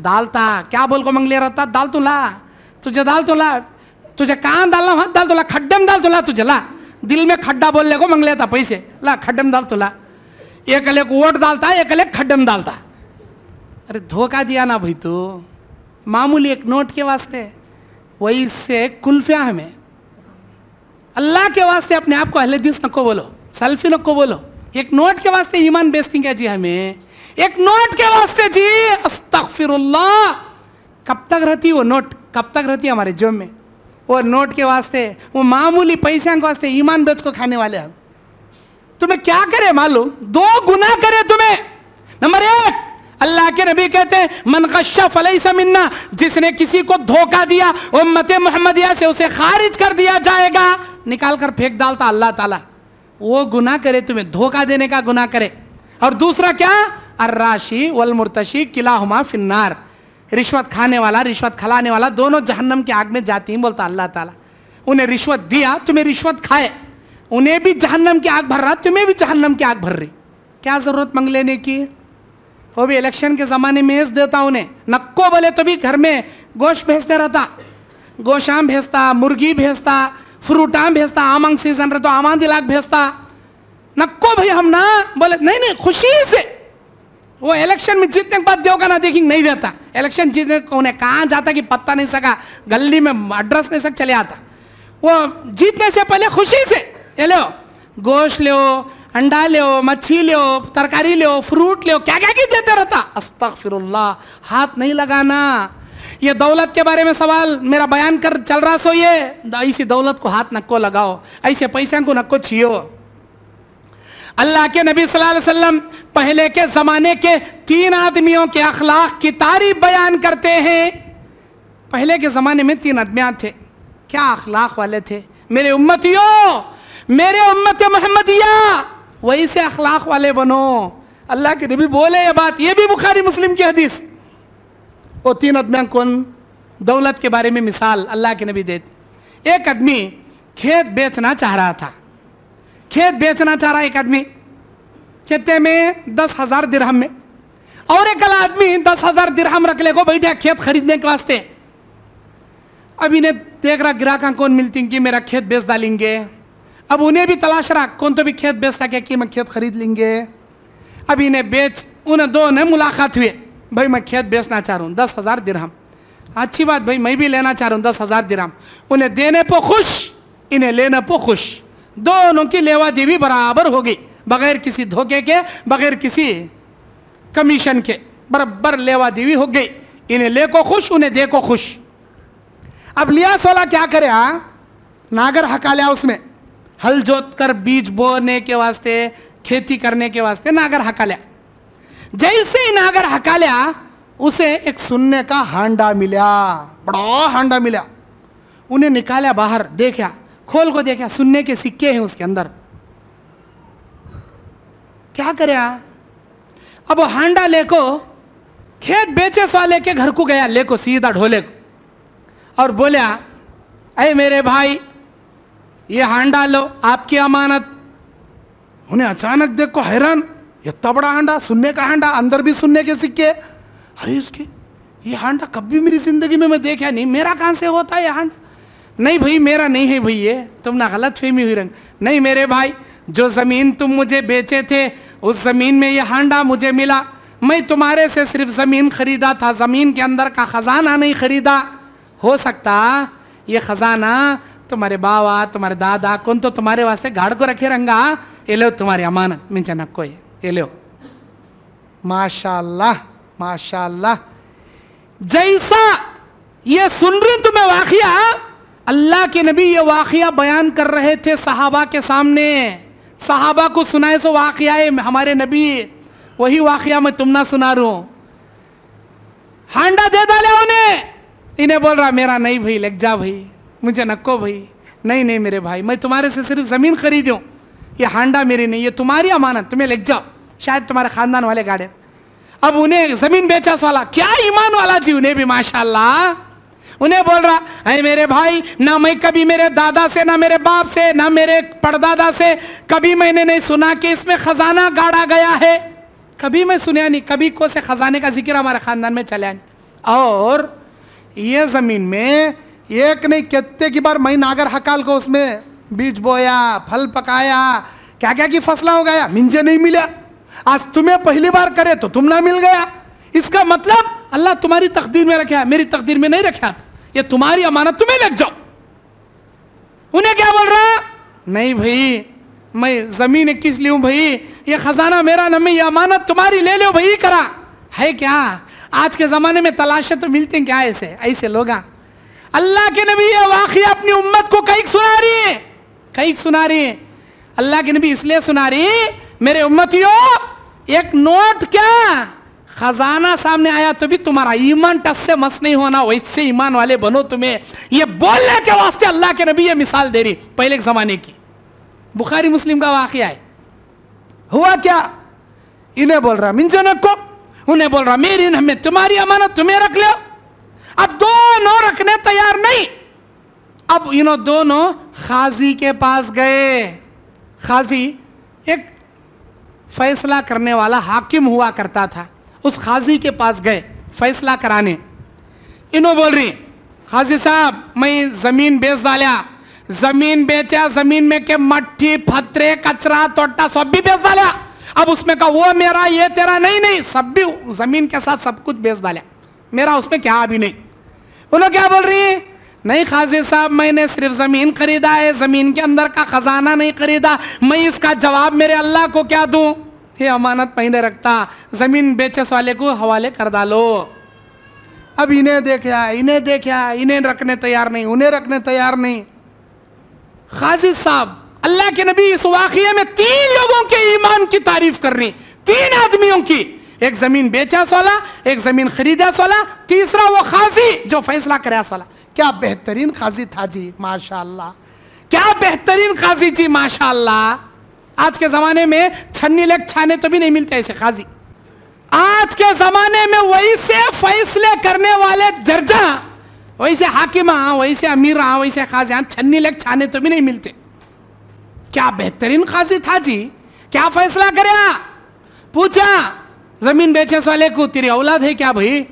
डालता क्या बोल को मंग ले रहता डाल तू तो ला तुझे डाल तो ला तुझे कहाँ डालना हाथ डाल तो ला खड्डे में तो ला तुझे ला दिल में खड्डा बोलने को मंग लेता पैसे ला खड्डे में दाल तो ला एक अलग वोट डालता एक अलग खड्डे में डालता अरे धोखा दिया ना भाई तू मामूली एक नोट के वास्ते वही से कुल्फिया हमें अल्लाह के वास्ते अपने आप को अहले दिस नको बोलो सेल्फी नको बोलो एक नोट के वास्ते ईमान बेचती क्या जी हमें एक नोट के वास्ते जी अस्तफिर कब तक रहती वो नोट कब तक रहती हमारे जोब में वो नोट के वास्ते वो मामूली पैसे के वास्ते ईमान बेच को खाने वाले हम तुम्हें क्या करे मालूम दो गुना करे तुम्हें नंबर एक अल्लाह के नबी कहते हैं मन कशा फलई समिन्ना जिसने किसी को धोखा दिया उम्मत मोहम्मदिया से उसे खारिज कर दिया जाएगा निकाल कर फेंक डालता अल्लाह ताला वो गुना करे तुम्हें धोखा देने का गुना करे और दूसरा क्या अर्राशी वलमुर्तशी किला हुमा फिन्नार रिश्वत खाने वाला रिश्वत खिलाने वाला दोनों जहन्नम के आग में जाती हैं बोलता अल्लाह ताला उन्हें रिश्वत दिया तुम्हें रिश्वत खाए उन्हें भी जहन्नम की आग भर रहा तुम्हें भी जहन्नम की आग भर रही क्या ज़रूरत मंग लेने की वो भी इलेक्शन के ज़माने में देता उन्हें नक्को बोले तो भी घर में गोश्त भेजते रहता गोशाम भेजता मुर्गी भेजता फ्रूटा आम भेजता आमंग सीजन रहे तो आमांद इलाक भेजता नक्को भाई हम ना बोले नहीं नहीं खुशी से वो इलेक्शन में जीतने के बाद देगा ना देखेंगे नहीं देता इलेक्शन जीतने उन्हें कहाँ जाता कि पत्ता नहीं सका गली में एड्रेस नहीं सक चले आता वो जीतने से पहले खुशी से ये लो गोश्त लो अंडा लो मच्छी लो तरकारी लो फ्रूट लो क्या क्या की देते रहता अस्तक हाथ नहीं लगाना ये दौलत के बारे में सवाल मेरा बयान कर चल रहा सो ये ऐसी दौलत को हाथ नक्को लगाओ ऐसे पैसे को नक्को छियो अल्लाह के नबी सल्लल्लाहु अलैहि वसल्लम पहले के ज़माने के तीन आदमियों के अखलाक की तारीफ बयान करते हैं पहले के ज़माने में तीन आदमिया थे क्या अखलाक वाले थे मेरे उम्मतियों मेरे उम्मत मोहम्मदिया वही से अखलाक वाले बनो अल्लाह के नबी बोले ये बात ये भी बुखारी मुस्लिम की हदीस वो तीन आदमियों कौन दौलत के बारे में मिसाल अल्लाह के नबी दे एक आदमी खेत बेचना चाह रहा था खेत बेचना चाह रहा एक आदमी खेते में दस हज़ार दिरहम में और एक अला आदमी दस हज़ार दिरहम रख लेको को बैठा खेत खरीदने के वास्ते अब इन्हें देख रहा ग्राहक कौन मिलती कि मेरा खेत बेच डालेंगे अब उन्हें भी तलाश रहा कौन तो भी खेत बेच सके कि मैं खेत खरीद लेंगे अब इन्हें बेच उन्हें दो ने मुलाकात हुए भाई मैं खेत बेचना चाह रहा हूँ दस हज़ार दिरहम अच्छी बात भाई मैं भी लेना चाह रहा हूँ दस हज़ार दिरहम उन्हें देने पर खुश इन्हें लेने पर खुश दोनों की लेवा देवी बराबर होगी बगैर किसी धोखे के बगैर किसी कमीशन के बराबर लेवा देवी हो गई इन्हें ले को खुश उन्हें दे को खुश अब लिया सोला क्या करे हा नागर हका लिया उसमें हल जोत कर बीज बोने के वास्ते खेती करने के वास्ते नागर हका लिया जैसे ही नागर हका लिया उसे एक सुनने का हांडा मिला बड़ा हांडा मिला उन्हें निकाला बाहर देखा खोल को देखा सुनने के सिक्के हैं उसके अंदर क्या करे अब वो हांडा लेको खेत बेचे सा लेके घर को गया लेको सीधा ढोले को और बोलिया अरे मेरे भाई ये हांडा लो आपकी अमानत उन्हें अचानक देखो हैरान इतना बड़ा हांडा सुनने का हांडा अंदर भी सुनने के सिक्के अरे उसके ये हांडा कभी मेरी जिंदगी में मैं देखा नहीं मेरा कहाँ से होता है ये नहीं भाई मेरा नहीं है भाई ये तुम ना गलत फहमी हुई रंग नहीं मेरे भाई जो ज़मीन तुम मुझे बेचे थे उस ज़मीन में ये हांडा मुझे मिला मैं तुम्हारे से सिर्फ ज़मीन ख़रीदा था ज़मीन के अंदर का ख़जाना नहीं ख़रीदा हो सकता ये ख़जाना तुम्हारे बाबा तुम्हारे दादा कौन तो तुम्हारे वास्ते गाड़ को रखे रंगा ये लो तुम्हारी अमानत मिंचनक को ये लो माशाल्लाह माशाल्लाह जैसा ये सुन रही तुम्हें वाकिया अल्लाह के नबी ये वाकिया बयान कर रहे थे सहाबा के सामने सहाबा को सुनाए सो तो वाकिया हमारे नबी वही वाकिया मैं तुम ना सुना रू हांडा दे डाले उन्हें इन्हें बोल रहा मेरा नहीं भाई लग जा भाई मुझे नक्को भाई नहीं नहीं मेरे भाई मैं तुम्हारे से सिर्फ ज़मीन खरीदूँ ये हांडा मेरी नहीं ये तुम्हारी अमानत तुम्हें लग जाओ शायद तुम्हारे खानदान वाले गाड़े अब उन्हें जमीन बेचा साला क्या ईमान वाला जी उन्हें भी माशाल्लाह उन्हें बोल रहा है मेरे भाई ना मैं कभी मेरे दादा से ना मेरे बाप से ना मेरे पड़दादा से कभी मैंने नहीं सुना कि इसमें खजाना गाड़ा गया है कभी मैं सुनया नहीं कभी को से खजाने का जिक्र हमारे खानदान में चला नहीं और ये जमीन में एक नहीं कहते की बार मैं नागर हकाल को उसमें बीज बोया फल पकाया क्या क्या की फसला हो गया मिंजे नहीं मिला आज तुम्हें पहली बार करे तो तुम ना मिल गया इसका मतलब अल्लाह तुम्हारी तकदीर में रखे मेरी तकदीर में नहीं रखा ये तुम्हारी अमानत तुम्हें लग जाओ उन्हें क्या बोल रहा नहीं भाई मैं जमीन किस ली भाई ये खजाना मेरा नाम ये अमानत तुम्हारी ले लो भाई करा है क्या आज के ज़माने में तलाशे तो मिलते हैं क्या ऐसे ऐसे लोग अल्लाह के नबी ये वाकई अपनी उम्मत को कई सुना रही है कई सुना रहे हैं अल्लाह के नबी इसलिए सुना रही मेरे उम्मतियों एक नोट क्या खजाना सामने आया तो भी तुम्हारा ईमान टस से मस नहीं होना वैसे ईमान वाले बनो तुम्हें ये बोलने के वास्ते अल्लाह के नबी ये मिसाल दे रही पहले के जमाने की बुखारी मुस्लिम का वाक्य है हुआ क्या इन्हें बोल रहा मिंजनक को उन्हें बोल रहा मेरी हमें तुम्हारी अमानत तुम्हें रख लो अब दोनों रखने तैयार नहीं अब इन्हों दोनों खाजी के पास गए खाजी एक फैसला करने वाला हाकिम हुआ करता था उस खाजी के पास गए फैसला कराने इन्हों बोल रही खाजी साहब मैं ज़मीन बेच डालिया ज़मीन बेचा ज़मीन में के मट्टी फतरे कचरा तोटा सब भी बेच डालिया अब उसमें कहा वो मेरा ये तेरा नहीं नहीं सब भी ज़मीन के साथ सब कुछ बेच डालिया मेरा उसमें क्या अभी नहीं उन्होंने क्या बोल रही है नहीं खाजी साहब मैंने सिर्फ ज़मीन खरीदा है ज़मीन के अंदर का ख़जाना नहीं खरीदा मैं इसका जवाब मेरे अल्लाह को क्या दूँ ये अमानत पहले रखता ज़मीन बेचस वाले को हवाले कर डालो अब इन्हें देखा इन्हें देखा इन्हें रखने तैयार नहीं उन्हें रखने तैयार नहीं खाजी साहब अल्लाह के नबी इस वाक़े में तीन लोगों के ईमान की तारीफ कर रही तीन आदमियों की एक जमीन बेचा सोला एक जमीन खरीदा सोला तीसरा वो खाजी जो फैसला कराया सोला क्या बेहतरीन काजी था जी माशाल्लाह क्या बेहतरीन काजी जी माशाल्लाह आज के ज़माने में छन्नी लेक छाने तो भी नहीं मिलते ऐसे काजी आज के ज़माने में वही से फैसले करने वाले जर्जा वही से हाकिमा वही से अमीर वही से खाजियाँ छन्नी लेक छाने तो भी नहीं मिलते क्या बेहतरीन खाजी था जी क्या फैसला कर पूछा जमीन बेचे साले को तेरी औलाद है क्या भाई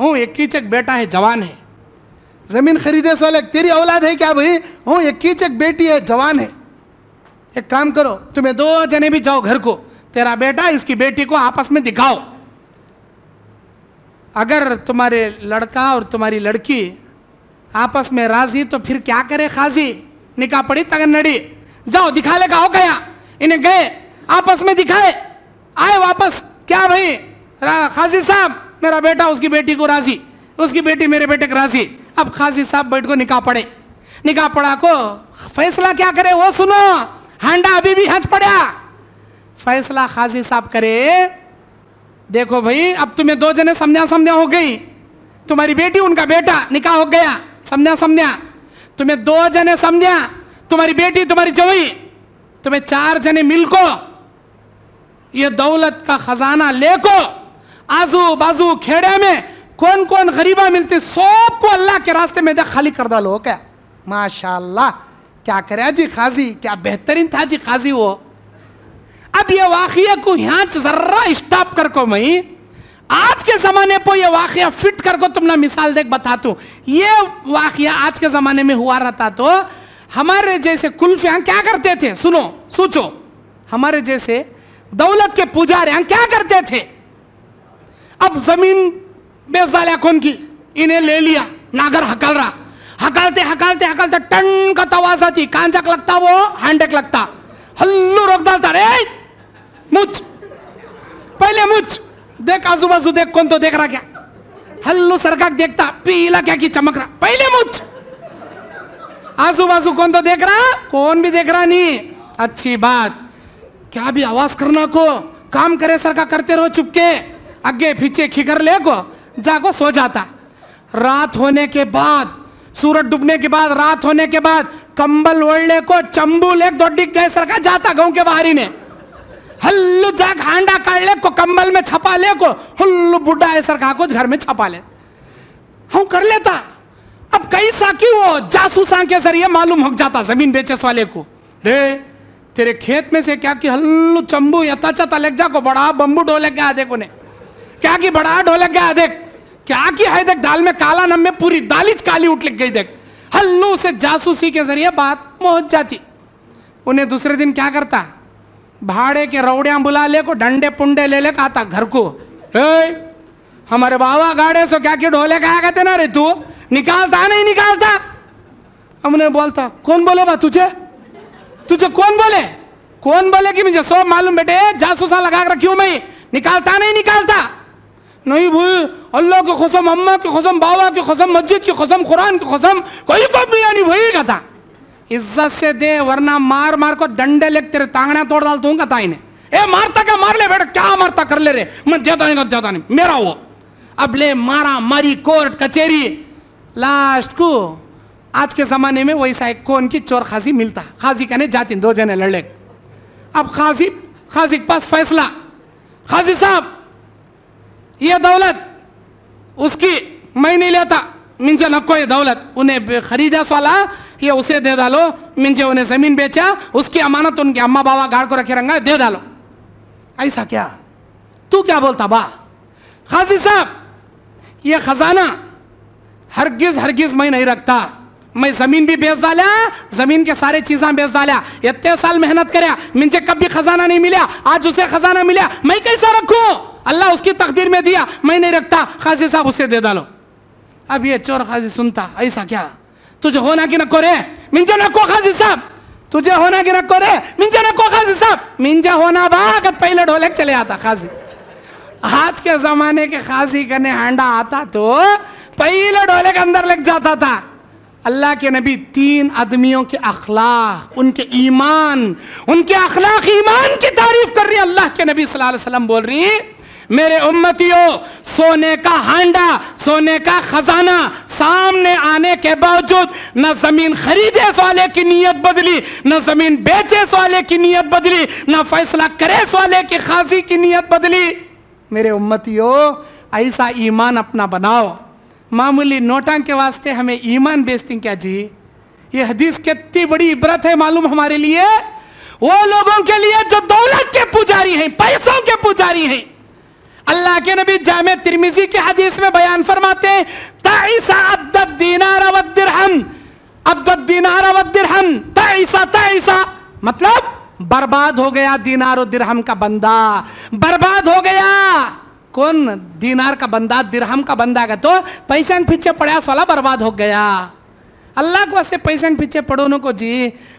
हूँ एक बेटा है जवान है जमीन खरीदे साले तेरी औलाद है क्या भाई हूँ एक कीच एक बेटी है जवान है एक काम करो तुम्हें दो जने भी जाओ घर को तेरा बेटा इसकी बेटी को आपस में दिखाओ अगर तुम्हारे लड़का और तुम्हारी लड़की आपस में राजी तो फिर क्या करे खाजी निकाह पड़ी नड़ी जाओ दिखा ले हो गया इन्हें गए आपस में दिखाए आए वापस क्या भाई खाजी साहब मेरा बेटा उसकी बेटी को राजी उसकी बेटी मेरे बेटे को राजी अब खाजी साहब बैठ को निकाह पड़े निकाह पड़ा को फैसला क्या करे वो सुनो हांडा अभी भी हथ पड़ा फैसला खाजी साहब करे देखो भाई अब तुम्हें दो जने समझा समझा हो गई तुम्हारी बेटी उनका बेटा निकाह हो गया समझा समझा तुम्हें दो जने समझा तुम्हारी बेटी तुम्हारी जवई तुम्हें चार जने मिलको ये दौलत का खजाना लेको आजू बाजू खेड़े में कौन कौन गरीबा मिलते सबको अल्लाह के रास्ते में देख खाली कर डालो क्या माशाल्लाह क्या करे जी खाजी क्या बेहतरीन था जी खाजी वो अब ये वाकिया को यहां जर्रा स्टॉप कर को मई आज के ज़माने पर यह वाक़ फिट कर को तुम ना मिसाल देख बता तू ये वाक़ आज के ज़माने में हुआ रहता तो हमारे जैसे कुल्फ क्या करते थे सुनो सोचो हमारे जैसे दौलत के पुजारे यहां क्या करते थे अब जमीन बेसालिया कौन की इन्हें ले लिया नागर हकल रहा हकलते हकलते हकलते टन का तवासा थी कांचक लगता वो हैंडेक लगता हल्लू रोक डालता रे मुझ पहले मुझ देख आजू बाजू देख कौन तो देख रहा क्या हल्लू सरका देखता पीला क्या की चमक रहा पहले मुझ आजू बाजू कौन तो देख रहा कौन भी देख रहा नहीं अच्छी बात क्या भी आवाज करना को काम करे सरका करते रहो चुपके आगे पीछे खिकर ले को जागो सो जाता रात होने के बाद सूरज डूबने के बाद रात होने के बाद कंबल ओढ़ने को चंबुल एक दोड्डी गए जाता गांव के बाहरी ने हल्लू जाग हांडा काट ले को कंबल में छपा ले को हल्लू बुढ़ा है सरका को घर में छपा ले हूं कर लेता अब कई साकी वो जासूस के जरिए मालूम हो जाता जमीन बेचस वाले को रे तेरे खेत में से क्या कि हल्लू चंबू चता तलेक जा को बड़ा बम्बू डोले गया देखो ने क्या कि बड़ा डोले गया देख क्या किया है देख दाल में काला नम में पूरी दालिज काली उठ लग गई देख हल्लू से जासूसी के जरिए बात पहुंच जाती उन्हें दूसरे दिन क्या करता भाड़े के रोड़ियां बुला ले को डंडे पुंडे ले ले आता घर को ए, हमारे बाबा गाड़े से क्या के ढोले कहा कहते ना रे तू निकालता नहीं निकालता हमने बोलता कौन बोले बा तुझे तुझे कौन बोले कौन बोले कि मुझे सब मालूम बेटे जासूसा लगा रखी हूं मैं निकालता नहीं निकालता नहीं भाई अल्लाह की कसम अम्मा की कसम बाबा की कसम मस्जिद की कसम कुरान की कसम कोई को भी यानी भाई कहता इज्जत से दे वरना मार मार को डंडे लेके तेरे तांगना तोड़ डाल तू ताई ने ए मारता क्या मार ले बेटा क्या मारता कर ले रे मैं ज्यादा नहीं ज्यादा नहीं मेरा वो अब ले मारा मारी कोर्ट कचेरी लास्ट को आज के ज़माने में वैसा एक कौन की चोर खासी मिलता खासी कहने जाती दो जने लड़े अब खासी खासी के पास फैसला खासी साहब ये दौलत उसकी मैं नहीं लेता मिंजे नको ये दौलत उन्हें खरीदा सोला ये उसे दे डालो मिंजे उन्हें जमीन बेचा उसकी अमानत उनके अम्मा बाबा गाड़ को रखे रंगा दे डालो ऐसा क्या तू क्या बोलता बा खासी साहब ये खजाना हरगिज हरगिज मैं नहीं रखता मैं जमीन भी बेच डाला जमीन के सारे चीजा बेच डाला इतने साल मेहनत कर मिंजे कभी खजाना नहीं मिला आज उसे खजाना मिला मैं कैसा रखू अल्लाह उसकी तकदीर में दिया मैं नहीं रखता खाजी साहब उससे दे डालो अब ये चोर खाजी सुनता ऐसा क्या तुझे होना कि न को रे मिंजो नको खाजी साहब तुझे होना कि नको रे मिंजो नको खाजी साहब मिंजा होना बाग पहले ढोलक चले आता खाजी आज के जमाने के खाजी करने हांडा आता तो पहले ढोले के अंदर लग जाता था अल्लाह के नबी तीन आदमियों के अखलाक उनके ईमान उनके अखलाक ईमान की तारीफ कर रही है अल्लाह के नबी सल्लल्लाहु अलैहि वसल्लम बोल रही है मेरे उम्मतियों सोने का हांडा सोने का खजाना सामने आने के बावजूद न जमीन खरीदे वाले की नीयत बदली न जमीन बेचे वाले की नीयत बदली न फैसला करे वाले की खासी की नीयत बदली मेरे उम्मतियों ऐसा ईमान अपना बनाओ मामूली नोटा के वास्ते हमें ईमान बेचती क्या जी ये हदीस कितनी बड़ी इबरत है मालूम हमारे लिए वो लोगों के लिए जो दौलत के पुजारी हैं पैसों के पुजारी हैं अल्लाह के नबी जाम तिरमिजी के हदीस में बयान फरमाते हैं मतलब बर्बाद हो गया दीनार और दिरहम का बंदा बर्बाद हो गया कौन दीनार का बंदा दिरहम का बंदा का तो पैसा पीछे पड़ा सला बर्बाद हो गया अल्लाह को वास्ते पैसे के पीछे पढ़ो नो को जी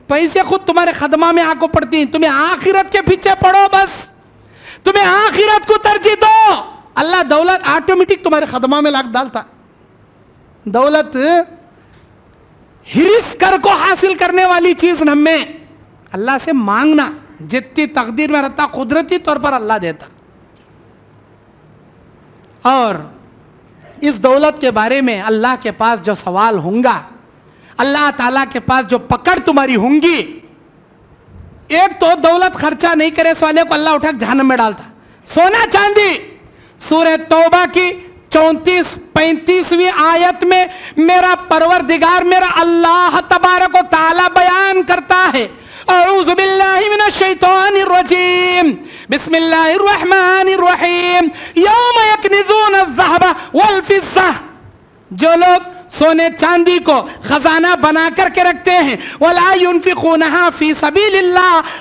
पैसे खुद तुम्हारे खदमा में आको पड़ती तुम्हें आखिरत के पीछे पढ़ो बस तुम्हें आखिरत को तरजीह दो अल्लाह दौलत ऑटोमेटिक तुम्हारे खदमा में लाख डालता है दौलत हिरिस कर को हासिल करने वाली चीज हमें अल्लाह से मांगना जितनी तकदीर में रहता कुदरती तौर पर अल्लाह देता और इस दौलत के बारे में अल्लाह के पास जो सवाल होंगे अल्लाह ताला के पास जो पकड़ तुम्हारी होंगी एक तो दौलत खर्चा नहीं करे इस को अल्लाह उठा जहनम में डालता सोना चांदी सूर्य तोबा की चौंतीस पैंतीसवीं आयत में मेरा परवर दिगार मेरा अल्लाह तबारक ताला बयान करता है औज़बिल्लाहिमिनश्शैतानिर्रजीम बिस्मिल्लाहिर्रहमानिर्रहीम यौम यकनिज़ून ज़हबा वल फिस्सा जो लोग सोने चांदी को खजाना बना करके रखते हैं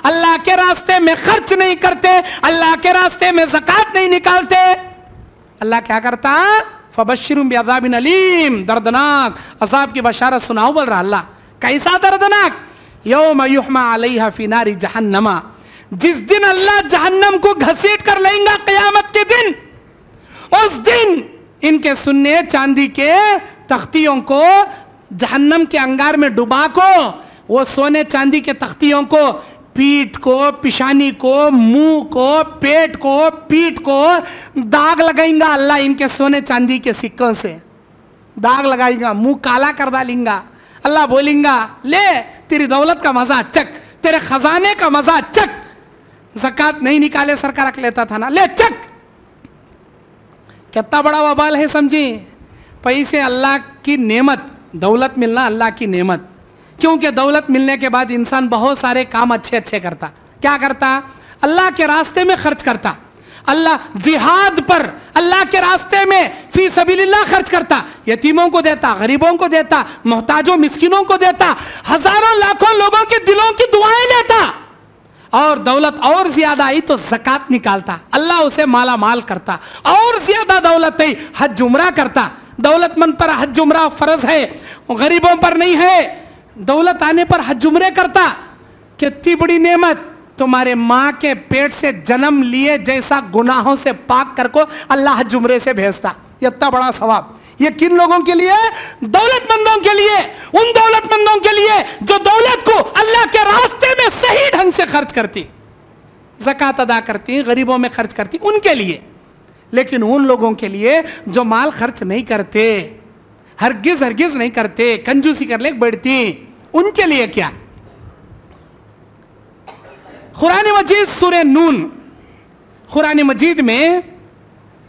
अल्लाह के रास्ते में खर्च नहीं करते अल्लाह के रास्ते में जक़ात नहीं निकालते अल्लाह क्या करता फबशरुम बेअाबिन अलीम दर्दनाक अजाब की बशारत सुनाओ बोल रहा अल्लाह कैसा दर्दनाक योम युहमा अलई हफीनारी जहन्नमा जिस दिन अल्लाह जहन्नम को घसीट कर लेगा कयामत के दिन उस दिन इनके सुनने चांदी के तख्तियों को जहन्नम के अंगार में डुबा को वो सोने चांदी के तख्तियों को पीठ को पिशानी को मुंह को पेट को पीठ को दाग लगाएंगा अल्लाह इनके सोने चांदी के सिक्कों से दाग लगाएगा मुंह काला कर डालेंगा अल्लाह बोलेगा ले तेरी दौलत का मजा चक तेरे खजाने का मजा चक जक़ात नहीं निकाले सरकार लेता था ना ले चक कितना बड़ा वबाल है समझी पैसे अल्लाह की नेमत दौलत मिलना अल्लाह की नेमत क्योंकि दौलत मिलने के बाद इंसान बहुत सारे काम अच्छे अच्छे करता क्या करता अल्लाह के रास्ते में खर्च करता अल्लाह जिहाद पर अल्लाह के रास्ते में फी सबील्ला खर्च करता यतीमों को देता गरीबों को देता मोहताजों मिस्किनों को देता हजारों लाखों लोगों के दिलों की दुआएं लेता और दौलत और ज्यादा आई तो जक़ात निकालता अल्लाह उसे माला माल करता और ज्यादा दौलत आई हज उमरा करता दौलतमंद पर हज जुमरा फर्ज है गरीबों पर नहीं है दौलत आने पर हज जुमरे करता कितनी बड़ी नेमत तुम्हारे माँ के पेट से जन्म लिए जैसा गुनाहों से पाक कर को अल्लाह जुमरे से भेजता इतना बड़ा सवाब ये किन लोगों के लिए दौलतमंदों के लिए उन दौलतमंदों के लिए जो दौलत को अल्लाह के रास्ते में सही ढंग से खर्च करती जक़ात अदा करती गरीबों में खर्च करती उनके लिए लेकिन उन लोगों के लिए जो माल खर्च नहीं करते हरगिज हरगिज नहीं करते कंजूसी कर ले बढ़ती उनके लिए क्या कुरान मजीद सूर्य नून कुरान मजीद में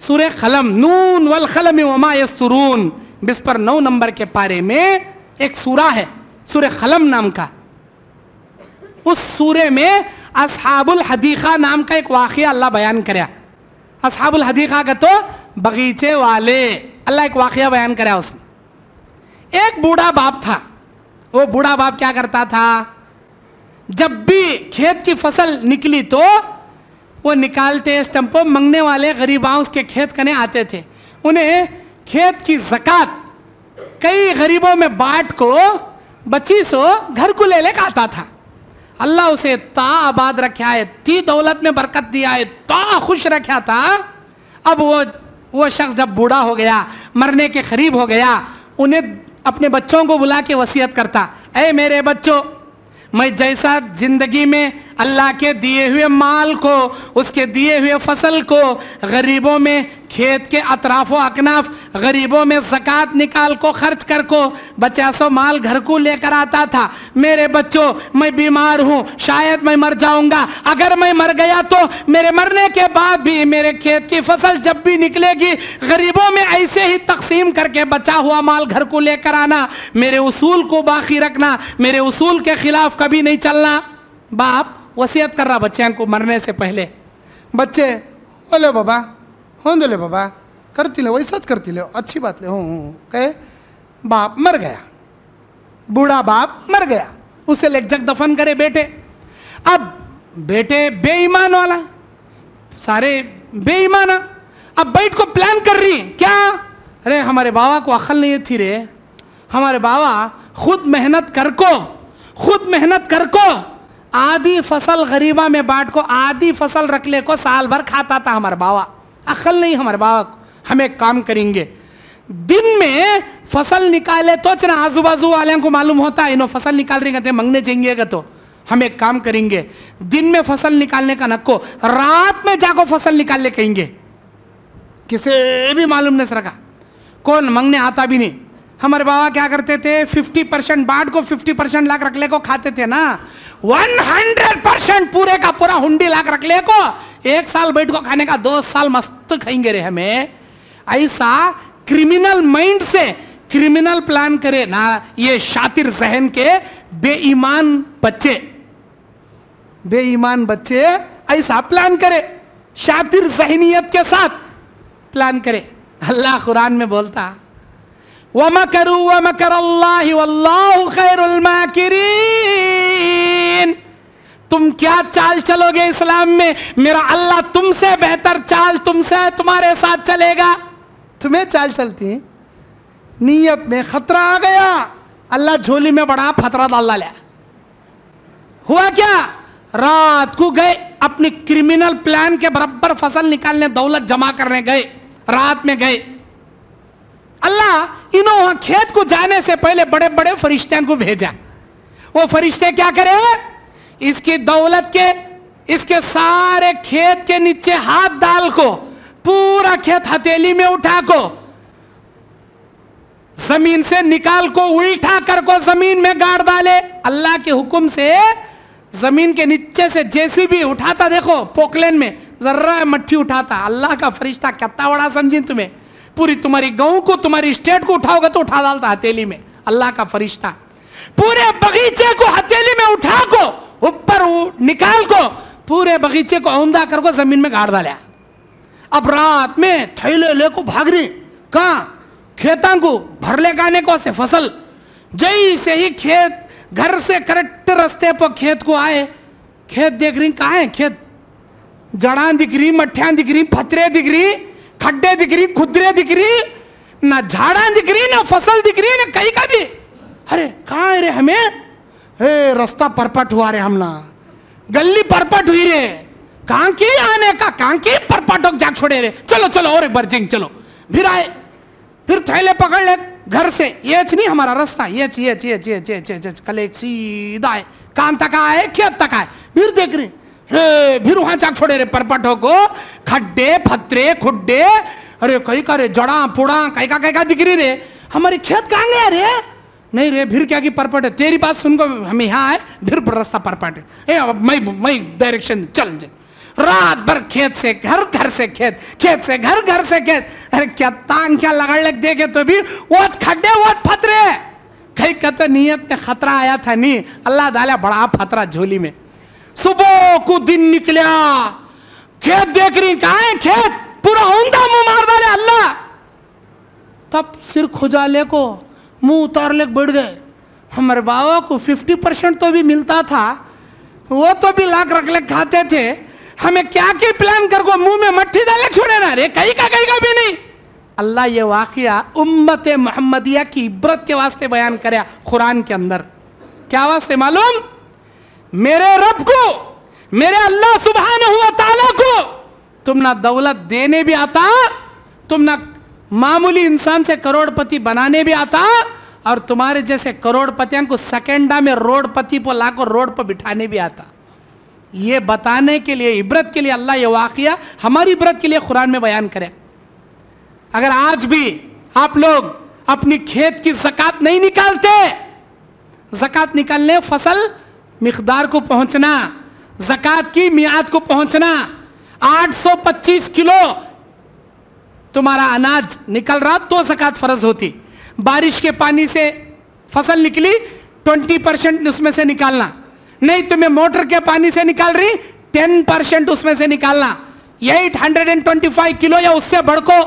सूर्य खलम नून वल खलम वमा बिस पर नौ नंबर के पारे में एक सूरा है सूर्य खलम नाम का उस सूर्य में असहाबुल हदीखा नाम का एक वाक्य अल्लाह बयान कराया असहाबुल हदीका का तो बगीचे वाले अल्लाह एक वाक़ बयान करा उसने एक बूढ़ा बाप था वो बूढ़ा बाप क्या करता था जब भी खेत की फसल निकली तो वो निकालते स्टम्पो मंगने वाले गरीबाँ उसके खेत कने आते थे उन्हें खेत की जक़ात कई गरीबों में बांट को बच्ची सो घर को ले लेकर आता था अल्लाह उसे ता आबाद रखा है ती दौलत में बरकत दिया है ता खुश रखा था अब वो वो शख्स जब बूढ़ा हो गया मरने के करीब हो गया उन्हें अपने बच्चों को बुला के वसीयत करता ए मेरे बच्चों मैं जैसा ज़िंदगी में अल्लाह के दिए हुए माल को उसके दिए हुए फसल को गरीबों में खेत के अतराफ अकनाफ गरीबों में जक़ात निकाल को खर्च कर को बचा सो माल घर को लेकर आता था मेरे बच्चों मैं बीमार हूँ शायद मैं मर जाऊँगा अगर मैं मर गया तो मेरे मरने के बाद भी मेरे खेत की फसल जब भी निकलेगी गरीबों में ऐसे ही तकसीम करके बचा हुआ माल घर को लेकर आना मेरे उसूल को बाकी रखना मेरे उसूल के खिलाफ कभी नहीं चलना बाप वसीयत कर रहा बच्चे को मरने से पहले बच्चे बोले बाबा हों दो बाबा करती ले सच करती ले अच्छी बात ले हूँ कहे बाप मर गया बूढ़ा बाप मर गया उसे जग दफन करे बेटे अब बेटे बेईमान वाला सारे बेईमाना अब बैठ को प्लान कर रही क्या अरे हमारे बाबा को अकल नहीं थी रे हमारे बाबा खुद मेहनत कर को खुद मेहनत कर को आधी फसल गरीबा में बांट को आधी फसल रखले को साल भर खाता था हमारे बाबा अकल नहीं हमारे बाबा को हम एक काम करेंगे दिन में फसल निकाले तो चना आजू बाजू वाले को मालूम होता है इन्हों फसल निकाल रही कहते मंगने जाएंगे तो हम एक काम करेंगे दिन में फसल निकालने का नक्को रात में जाको फसल निकालने कहेंगे किसे भी मालूम नहीं सरका कौन मंगने आता भी नहीं हमारे बाबा क्या करते थे 50 परसेंट बाढ़ को 50 परसेंट लाख रख ले को खाते थे ना 100 परसेंट पूरे का पूरा हुंडी लाख रख ले को एक साल बैठ को खाने का दो साल मस्त खाएंगे रे हमें ऐसा क्रिमिनल माइंड से क्रिमिनल प्लान करे ना ये शातिर जहन के बेईमान बच्चे बेईमान बच्चे ऐसा प्लान करे शातिर जहनीत के साथ प्लान करे अल्लाह कुरान में बोलता व मकरू व तुम क्या चाल चलोगे इस्लाम में मेरा अल्लाह तुमसे बेहतर चाल तुमसे तुम्हारे साथ चलेगा तुम्हें चाल चलती नीयत में खतरा आ गया अल्लाह झोली में बड़ा खतरा डाल लिया हुआ क्या रात को गए अपने क्रिमिनल प्लान के बराबर फसल निकालने दौलत जमा करने गए रात में गए अल्लाह इन्हों खेत को जाने से पहले बड़े बड़े फरिश्ते को भेजा वो फरिश्ते क्या करे इसकी दौलत के इसके सारे खेत के नीचे हाथ डाल को पूरा खेत हथेली में उठा को जमीन से निकाल को उल्टा कर को जमीन में गाड़ डाले अल्लाह के हुक्म से जमीन के नीचे से जैसी भी उठाता देखो पोकलेन में जर्रा मट्टी उठाता अल्लाह का फरिश्ता कत्ता बड़ा समझी तुम्हें पूरी तुम्हारी गांव को तुम्हारी स्टेट को उठाओगे तो उठा डालता हथेली में अल्लाह का फरिश्ता पूरे बगीचे को हथेली में उठा को ऊपर निकाल को पूरे बगीचे को औंदा कर को जमीन में गाड़ डाले अब रात में थैले ले को भाग रही कहा खेता को भर ले गाने को से फसल जैसे ही खेत घर से करेक्ट रास्ते पर खेत को आए खेत देख रही कहा है खेत जड़ा दिख रही मठिया दिख रही फतरे दिख रही खड्डे दिख रही खुदरे दिख रही ना झाड़ा दिख रही ना फसल दिख रही ना कहीं का भी अरे कहा है रे हमें हे रास्ता परपट हुआ रे हमना गली परपट हुई रे कांकी आने का कांकी परपटोक जाग छोड़े रे चलो चलो और बर्जिंग चलो फिर आए फिर थैले पकड़ ले घर से ये नहीं हमारा रास्ता ये ये ये ये ये ये कल एक सीधा है काम तक आए खेत तक आए फिर देख रहे फिर वहां चाक छोड़े रे परपटो को खड्डे फतरे खुड्डे अरे कई का रे जड़ा पुड़ा कई का कई का दिख रही रे हमारी खेत कहाँ गया रे नहीं रे फिर क्या की परपट है तेरी बात सुनकर हम यहाँ आए फिर पर रास्ता परपट है मई डायरेक्शन चल जाए रात भर खेत से घर घर से खेत खेत से घर घर से खेत अरे क्या तांग क्या लगा लग देखे तो भी वो खड्डे वो फतरे कहीं कहते तो नियत में खतरा आया था नहीं अल्लाह दाला बड़ा फतरा झोली में सुबह को दिन निकलिया खेत देख रही कहा है खेत पूरा उमदा मुंह मार डाले अल्लाह तब सिर खुजा ले को मुंह उतार ले बैठ गए हमारे बाबा को फिफ्टी परसेंट तो भी मिलता था वो तो भी लाख रख ले खाते थे हमें क्या क्या प्लान कर को मुंह में मट्टी डाले छोड़े ना रे कहीं का कहीं का भी नहीं अल्लाह ये वाकिया उम्मत मोहम्मदिया की इब्रत के वास्ते बयान कराया कुरान के अंदर क्या वास्ते मालूम मेरे रब को मेरे अल्लाह सुबहान हुआ ताला को तुम ना दौलत देने भी आता तुम ना मामूली इंसान से करोड़पति बनाने भी आता और तुम्हारे जैसे करोड़पतियों को सेकेंडा में रोडपति पर लाकर रोड पर बिठाने भी आता ये बताने के लिए इबरत के लिए अल्लाह ये वाकया हमारी इबरत के लिए कुरान में बयान करे अगर आज भी आप लोग अपनी खेत की जक़ात नहीं निकालते जक़ात निकालने फसल मकदार को पहुंचना जक़ात की मियाद को पहुंचना 825 किलो तुम्हारा अनाज निकल रहा तो जक़ात फर्ज होती बारिश के पानी से फसल निकली 20 परसेंट उसमें से निकालना नहीं तुम्हें मोटर के पानी से निकाल रही 10 परसेंट उसमें से निकालना eight hundred and twenty five kilo या उससे बढ़को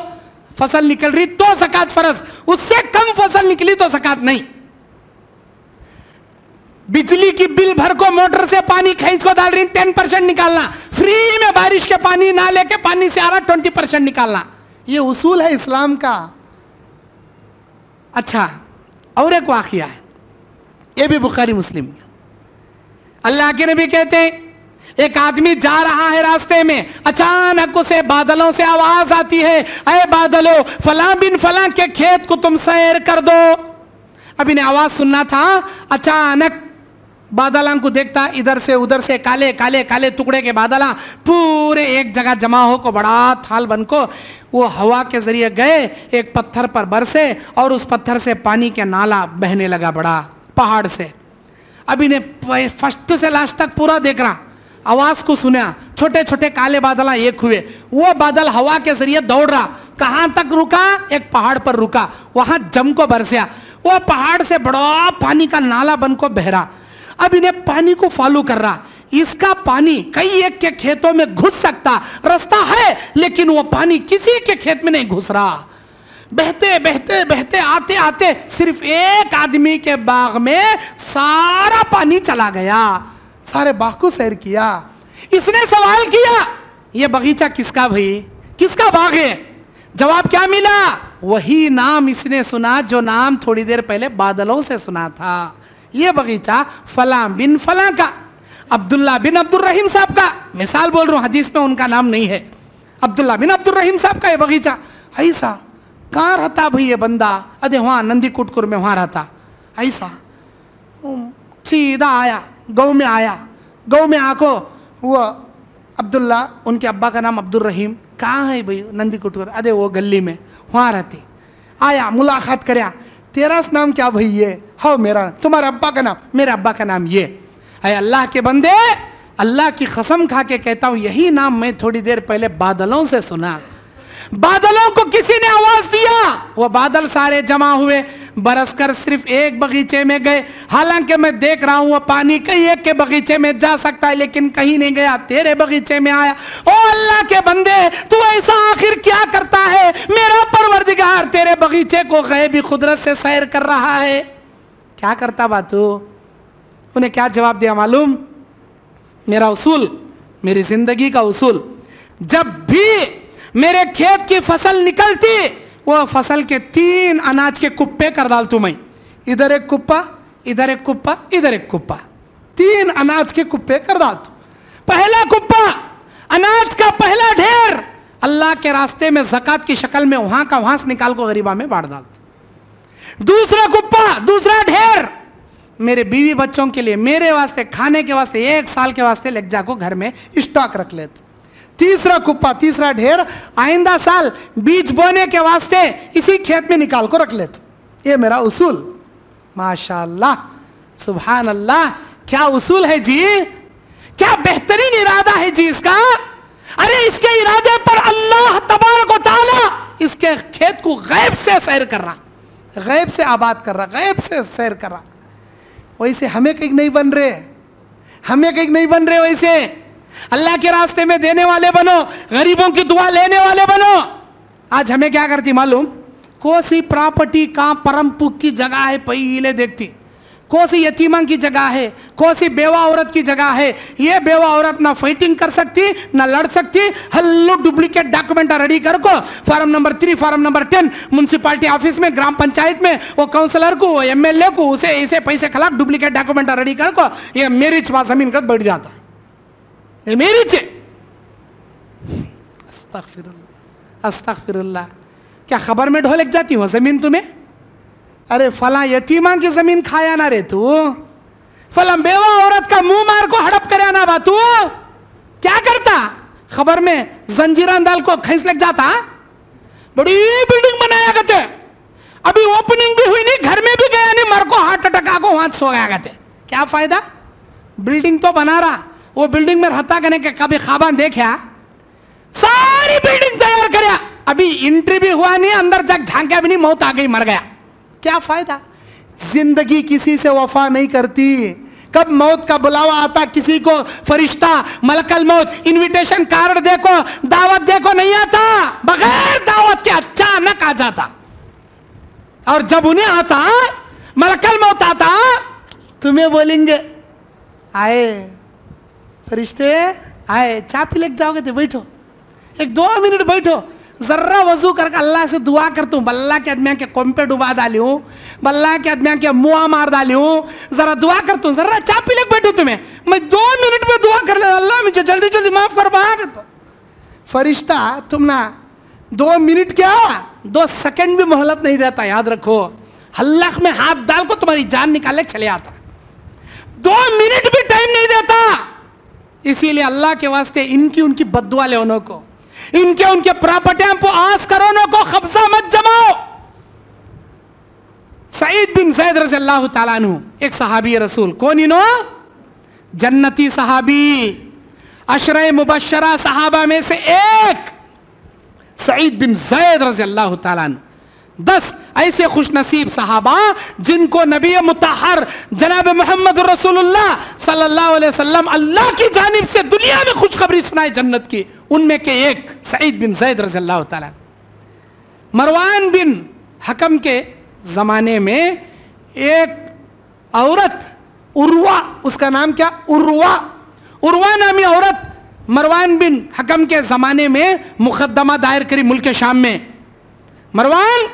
फसल निकल रही तो जक़ात फर्ज उससे कम फसल निकली तो जक़ात नहीं बिजली की बिल भर को मोटर से पानी खींच को डाल रही टेन परसेंट निकालना फ्री में बारिश के पानी ना लेके पानी से आ रहा ट्वेंटी परसेंट निकालना ये उसूल है इस्लाम का अच्छा और एक वाक़ है ये भी बुखारी मुस्लिम अल्लाह के नबी कहते हैं एक आदमी जा रहा है रास्ते में अचानक उसे बादलों से आवाज आती है अरे बादलो फला बिन फला के खेत को तुम सैर कर दो अभी ने आवाज सुनना था अचानक बादला को देखता इधर से उधर से काले काले काले टुकड़े के बादला पूरे एक जगह जमा हो को बड़ा थाल बन को वो हवा के जरिए गए एक पत्थर पर बरसे और उस पत्थर से पानी के नाला बहने लगा बड़ा पहाड़ से अभी ने फर्स्ट से लास्ट तक पूरा देख रहा आवाज को सुना छोटे छोटे काले बादल एक हुए वो बादल हवा के जरिए दौड़ रहा कहाँ तक रुका एक पहाड़ पर रुका वहां जम को बरसया वो पहाड़ से बड़ा पानी का नाला बन को बहरा अब इन्हें पानी को फॉलो कर रहा इसका पानी कई एक के खेतों में घुस सकता रास्ता है लेकिन वो पानी किसी के खेत में नहीं घुस रहा बहते बहते बहते आते आते सिर्फ एक आदमी के बाग में सारा पानी चला गया सारे बाग को सैर किया इसने सवाल किया ये बगीचा किसका भाई किसका बाग है जवाब क्या मिला वही नाम इसने सुना जो नाम थोड़ी देर पहले बादलों से सुना था ये बगीचा फला बिन फला का अब्दुल्ला बिन अब्दुल रहीम साहब का मिसाल बोल रहा हूँ हदीस में उनका नाम नहीं है अब्दुल्ला बिन अब्दुल रहीम साहब का ये बगीचा ऐसा कहाँ रहता भाई ये बंदा अरे वहाँ नंदी कुटकुर में वहाँ रहता ऐसा सीधा आया गौ में आया गौ में आको वो अब्दुल्ला उनके अब्बा का नाम अब्दुल रहीम कहाँ है भाई नंदी कुटकुर अरे वो गली में वहाँ रहती आया मुलाकात कराया तेरा नाम क्या भाई है हो मेरा तुम्हारे अब्बा का नाम मेरे अब्बा का नाम ये अरे अल्लाह के बंदे अल्लाह की कसम खा के कहता हूं यही नाम मैं थोड़ी देर पहले बादलों से सुना बादलों को किसी ने आवाज दिया वो बादल सारे जमा हुए बरस कर सिर्फ एक बगीचे में गए हालांकि मैं देख रहा हूं वो पानी कहीं एक के बगीचे में जा सकता है लेकिन कहीं नहीं गया तेरे बगीचे में आया ओ अल्लाह के बंदे तू ऐसा आखिर क्या करता है मेरा परवरदिगार तेरे बगीचे को गए भी खुदरत से सैर कर रहा है क्या करता तू उन्हें क्या जवाब दिया मालूम मेरा उसूल मेरी जिंदगी का उसूल जब भी मेरे खेत की फसल निकलती वो फसल के तीन अनाज के कुप्पे कर डाल तू मैं इधर एक कुप्पा इधर एक कुप्पा इधर एक कुप्पा तीन अनाज के कुप्पे कर डाल तू पहला कुप्पा अनाज का पहला ढेर अल्लाह के रास्ते में जक़ात की शक्ल में वहां का वहां निकाल को गरीबा में बांट डालते दूसरा कुप्पा दूसरा ढेर मेरे बीवी बच्चों के लिए मेरे वास्ते खाने के वास्ते एक साल के वास्ते लज्जा को घर में स्टॉक रख लेते तीसरा कुप्पा तीसरा ढेर आइंदा साल बीज बोने के वास्ते इसी खेत में निकाल को रख लेते ये मेरा उसूल माशाल्लाह सुबहान अल्लाह क्या उसूल है जी क्या बेहतरीन इरादा है जी इसका अरे इसके इरादे पर अल्लाह तबारक ताला इसके खेत को गैब से सैर कर रहा गैब से आबाद कर रहा गैब से सैर कर रहा वैसे हमें कहीं नहीं बन रहे हमें कहीं नहीं बन रहे वैसे अल्लाह के रास्ते में देने वाले बनो गरीबों की दुआ लेने वाले बनो आज हमें क्या करती मालूम कोसी प्रॉपर्टी का परम पुख की जगह है पहले देखती कौन सी यतीमा की जगह है कौन सी बेवा औरत की जगह है ये बेवा औरत ना फाइटिंग कर सकती ना लड़ सकती हल्लू डुप्लीकेट डॉक्यूमेंट रेडी कर को form number three form number ten municipality office में ग्राम पंचायत में वो काउंसलर को एम एल को उसे ऐसे पैसे खिलाफ डुप्लीकेट डॉक्यूमेंट रेडी कर को ये मेरिज वहां जमीन कर बैठ जाता ये मेरिज है अस्तगफिरुल्लाह अस्तगफिरुल्लाह क्या खबर में ढोलक जाती हूँ जमीन तुम्हें अरे फला यतीमा की जमीन खाया ना रे तू फला बेवा औरत का मुंह मार को हड़प कर आना बा तू क्या करता खबर में जंजीरा दाल को खींच लग जाता बड़ी बिल्डिंग बनाया गते अभी ओपनिंग भी हुई नहीं घर में भी गया नहीं मर को हार्ट अटैक को हाथ सो गया गते क्या फायदा बिल्डिंग तो बना रहा वो बिल्डिंग में रहता करने के कभी खाबा देखा हाँ? सारी बिल्डिंग तैयार कर अभी एंट्री भी हुआ नहीं अंदर जाक झांका भी नहीं मौत आ गई मर गया क्या फायदा जिंदगी किसी से वफा नहीं करती कब मौत का बुलावा आता किसी को फरिश्ता मलकल मौत इनविटेशन कार्ड देखो दावत देखो नहीं आता बगैर दावत के अचानक आ जाता और जब उन्हें आता मलकल मौत आता तुम्हें बोलेंगे आए फरिश्ते आए चाय पी लेके जाओगे तो बैठो एक दो मिनट बैठो जर्रा वजू करके अल्लाह से दुआ कर तू बल्ला के आदमी के कोम्पे डुबा डाली हूँ बल्ला के आदमी के मुआ मार डाली हूँ जरा दुआ करता तू जर्रा चाय पी लग बैठू तुम्हें मैं दो मिनट में दुआ कर ले अल्लाह मुझे जल्दी जल्दी माफ कर बाहर तो। फरिश्ता तुम ना दो मिनट क्या दो सेकंड भी मोहलत नहीं देता याद रखो हल्लाख में हाथ डाल को तुम्हारी जान निकाले चले आता दो मिनट भी टाइम नहीं देता इसीलिए अल्लाह के वास्ते इनकी उनकी बदुआ ले उन्हों को इनके उनके प्रॉपर्टियां को आस करोनों को कब्जा मत जमाओ सईद बिन सैद रजी तु एक सहाबी रसूल कौन इनो जन्नती सहाबी अशर मुबशरा साहबा में से एक सईद बिन जैद रजी तु दस ऐसे खुश नसीब साहबा जिनको नबी मुतहर जनाब मोहम्मद सल्लल्लाहु अल्लाह की जानब से दुनिया में खुशखबरी सुनाई जन्नत की उनमें के एक सईद बिन सैद रजी मरवान बिन हकम के ज़माने में एक औरत उर्वा उसका नाम क्या उर्वा उर्वा नामी औरत मरवान बिन हकम के ज़माने में मुकदमा दायर करी मुल्क शाम में मरवान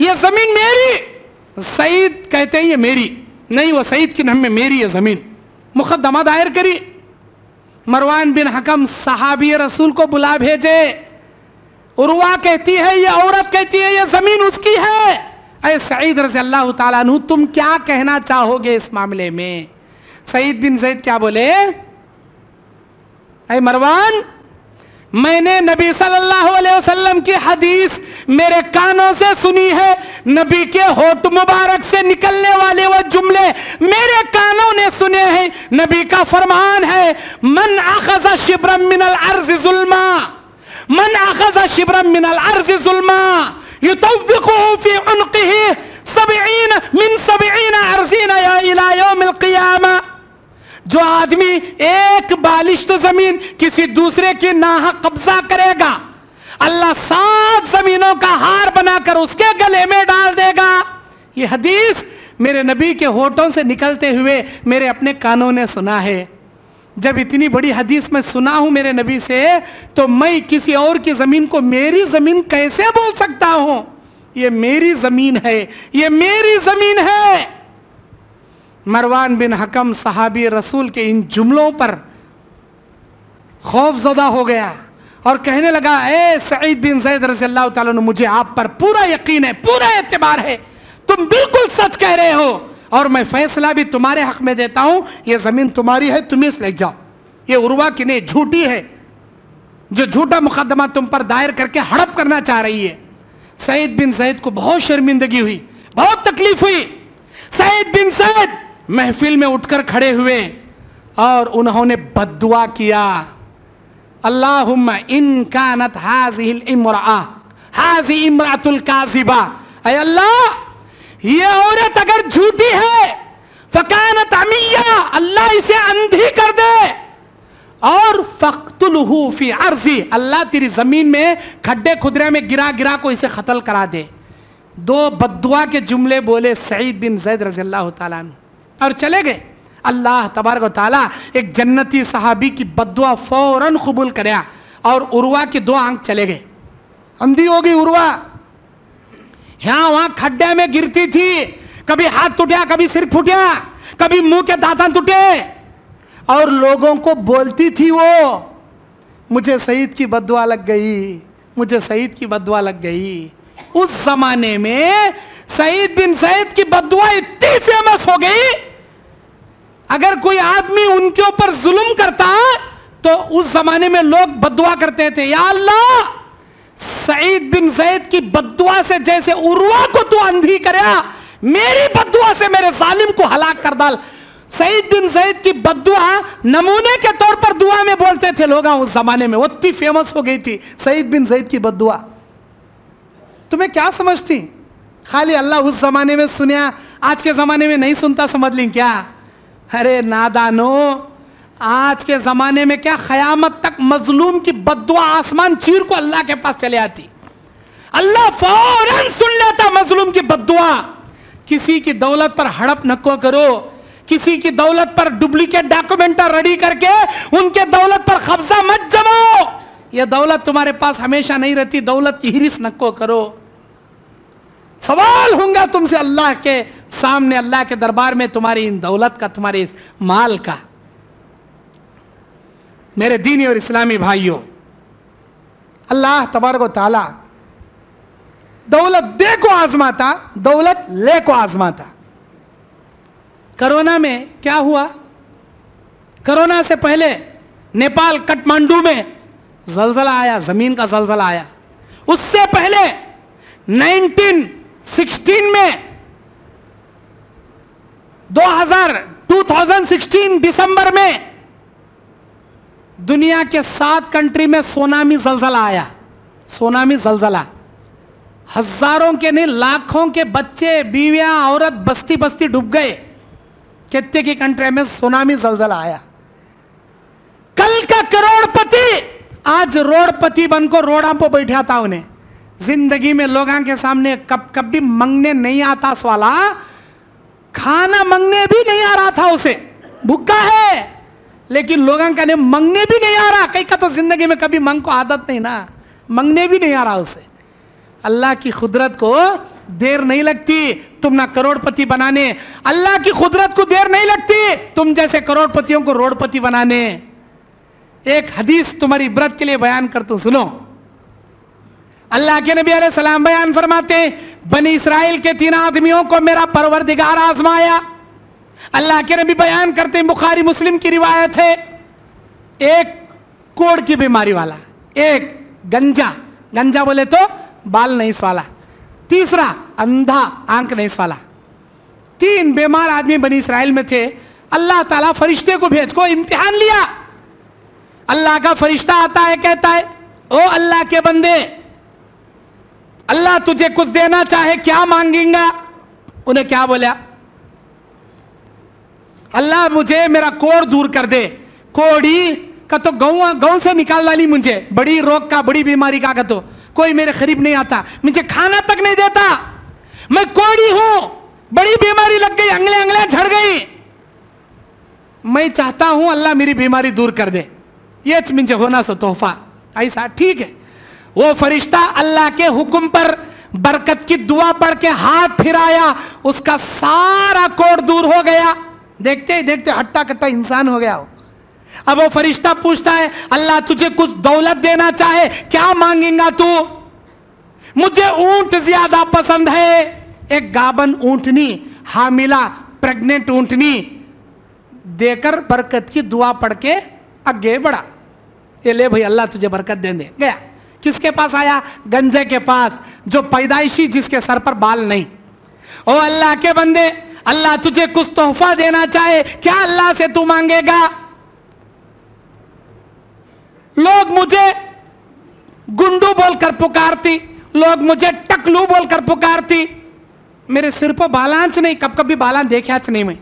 ये जमीन मेरी सईद कहते हैं ये मेरी नहीं वो सईद की नहम में मेरी है जमीन मुकदमा दायर करी मरवान बिन हकम साहबी रसूल को बुला भेजे उर्वा कहती है ये औरत कहती है ये जमीन उसकी है अरे सईद रजी अल्लाह तु तुम क्या कहना चाहोगे इस मामले में सईद बिन सईद क्या बोले अरे मरवान मैंने नबी सल्लल्लाहु अलैहि वसल्लम की हदीस मेरे कानों से सुनी है नबी के होठ मुबारक से निकलने वाले वह जुमले मेरे कानों ने सुने हैं नबी का फरमान है मन आखजा शिब्रम मिनल अर्ज जुलमा मन आखजा शिब्रम मिनल अर्ज जुलमा जुल्मा युतविकुफी उनकी सबीन मिन सबीन अर्जीन या जो आदमी एक बालिश्त जमीन किसी दूसरे की नाहक कब्जा करेगा अल्लाह सात जमीनों का हार बनाकर उसके गले में डाल देगा ये हदीस मेरे नबी के होठों से निकलते हुए मेरे अपने कानों ने सुना है जब इतनी बड़ी हदीस मैं सुना हूं मेरे नबी से तो मैं किसी और की ज़मीन को मेरी ज़मीन कैसे बोल सकता हूं ये मेरी ज़मीन है ये मेरी ज़मीन है मरवान बिन हकम सहाबी रसूल के इन जुमलों पर खौफजदा हो गया और कहने लगा ए सईद बिन सैद रजी मुझे आप पर पूरा यकीन है पूरा एतबार है तुम बिल्कुल सच कह रहे हो और मैं फैसला भी तुम्हारे हक में देता हूं यह जमीन तुम्हारी है तुम्हें ले जाओ ये उर्वा कि नहीं झूठी है जो झूठा मुकदमा तुम पर दायर करके हड़प करना चाह रही है सईद बिन सैद को बहुत शर्मिंदगी हुई बहुत तकलीफ हुई सईद बिन सैद महफिल में उठकर खड़े हुए और उन्होंने बदुआ किया अल्लाहुम्मा इन कानत हाजिल इमरा हाजी इमरातुल काजिबा अल्लाह ये औरत अगर झूठी है फकानत अमिया अल्लाह इसे अंधी कर दे और फख्तुलहूफी अर्जी अल्लाह तेरी जमीन में खड्डे खुदरे में गिरा गिरा को इसे कत्ल करा दे दो बदुआ के जुमले बोले सईद बिन जैद रजील्ला तन और चले गए अल्लाह तबारक ताला एक जन्नती सहाबी की बदुआ फौरन कबूल कराया और उर्वा के दो आंख चले गए अंधी हो गई उर्वा यहां वहां खड्डे में गिरती थी कभी हाथ टूटा कभी सिर फूटा कभी मुंह के दांतन टूटे और लोगों को बोलती थी वो मुझे सईद की बदुआ लग गई मुझे सईद की बदवा लग गई उस जमाने में सईद बिन सईद की बदुआ इतनी फेमस हो गई अगर कोई आदमी उनके ऊपर जुल्म करता तो उस जमाने में लोग बदुआ करते थे या अल्लाह सईद बिन सईद की बदुआ से जैसे उर्वा को तू अंधी करया मेरी बदुआ से मेरे सालिम को हलाक कर डाल सईद बिन सईद की बदुआ नमूने के तौर पर दुआ में बोलते थे लोग हाँ, उस जमाने में उतनी फेमस हो गई थी सईद बिन सईद की बदुआ तुम्हें क्या समझती खाली अल्लाह उस जमाने में सुनिया आज के जमाने में नहीं सुनता समझ ली क्या अरे नादानो आज के ज़माने में क्या ख़यामत तक मजलूम की बदुआ आसमान चीर को अल्लाह के पास चले आती अल्लाह फौरन सुन लेता मजलूम की बदुआ किसी की दौलत पर हड़प नको करो किसी की दौलत पर डुप्लीकेट डॉक्यूमेंट रेडी करके उनके दौलत पर कब्जा मत जमाओ यह दौलत तुम्हारे पास हमेशा नहीं रहती दौलत की हिरिस नको करो सवाल होंगे तुमसे अल्लाह के सामने अल्लाह के दरबार में तुम्हारी इन दौलत का तुम्हारे इस माल का मेरे दीनी और इस्लामी भाइयों अल्लाह तबारको ताला दौलत दे को आजमाता दौलत ले को आजमाता कोरोना में क्या हुआ कोरोना से पहले नेपाल कठमांडू में जलजला आया जमीन का जलजला आया उससे पहले 1916 में 2016 दिसंबर में दुनिया के सात कंट्री में सोनामी जलजला आया सोनामी जलजला हजारों के नहीं लाखों के बच्चे बीवियां औरत बस्ती बस्ती डूब गए कितने की कंट्री में सोनामी जलजला आया कल का करोड़पति आज रोडपति बन को रोड़ा पर बैठा था उन्हें जिंदगी में लोगों के सामने कब कभी मंगने नहीं आता सवाला हाँ? खाना मंगने भी नहीं आ रहा था उसे भूखा है लेकिन लोगों का मंगने भी नहीं आ रहा कहीं का तो जिंदगी में कभी मंग को आदत नहीं ना मंगने भी नहीं आ रहा उसे अल्लाह की खुदरत को देर नहीं लगती तुम ना करोड़पति बनाने अल्लाह की खुदरत को देर नहीं लगती तुम जैसे करोड़पतियों को रोडपति बनाने एक हदीस तुम्हारी इबरत के लिए बयान कर तो सुनो अल्लाह के नबी सलाम बयान फरमाते हैं बनी इसराइल के तीन आदमियों को मेरा परवरदिगार आजमाया अल्लाह के नबी बयान करते बुखारी मुस्लिम की रिवायत है एक कोड़ की बीमारी वाला एक गंजा गंजा बोले तो बाल नहीं वाला तीसरा अंधा आंख नहीं वाला तीन बीमार आदमी बनी इसराइल में थे अल्लाह ताला फरिश्ते को भेज को इम्तिहान लिया अल्लाह का फरिश्ता आता है कहता है ओ अल्लाह के बंदे अल्लाह तुझे कुछ देना चाहे क्या मांगेगा उन्हें क्या बोला अल्लाह मुझे मेरा कोड़ दूर कर दे कोड़ी का तो गौ गौ से निकाल डाली मुझे बड़ी रोग का बड़ी बीमारी का, तो कोई मेरे खरीब नहीं आता मुझे खाना तक नहीं देता मैं कोड़ी हूं बड़ी बीमारी लग गई अंगले अंगले झड़ गई मैं चाहता हूं अल्लाह मेरी बीमारी दूर कर दे ये मुझे होना सो तोहफा ऐसा ठीक है वो फरिश्ता अल्लाह के हुक्म पर बरकत की दुआ पढ़ के हाथ फिराया उसका सारा कोड दूर हो गया देखते ही देखते हट्टा कट्टा इंसान हो गया अब वो फरिश्ता पूछता है अल्लाह तुझे कुछ दौलत देना चाहे क्या मांगेगा तू मुझे ऊंट ज्यादा पसंद है एक गाबन ऊंटनी हामिला प्रेग्नेंट ऊंटनी देकर बरकत की दुआ पढ़ के आगे बढ़ा ये ले भाई अल्लाह तुझे बरकत दे दे गया किसके पास आया गंजे के पास जो पैदाइशी जिसके सर पर बाल नहीं ओ अल्लाह के बंदे अल्लाह तुझे कुछ तोहफा देना चाहे क्या अल्लाह से तू मांगेगा लोग मुझे गुंडू बोलकर पुकारती लोग मुझे टकलू बोलकर पुकारती मेरे सिर पर बालांच नहीं कब कभी बालांच देखे नहीं मैं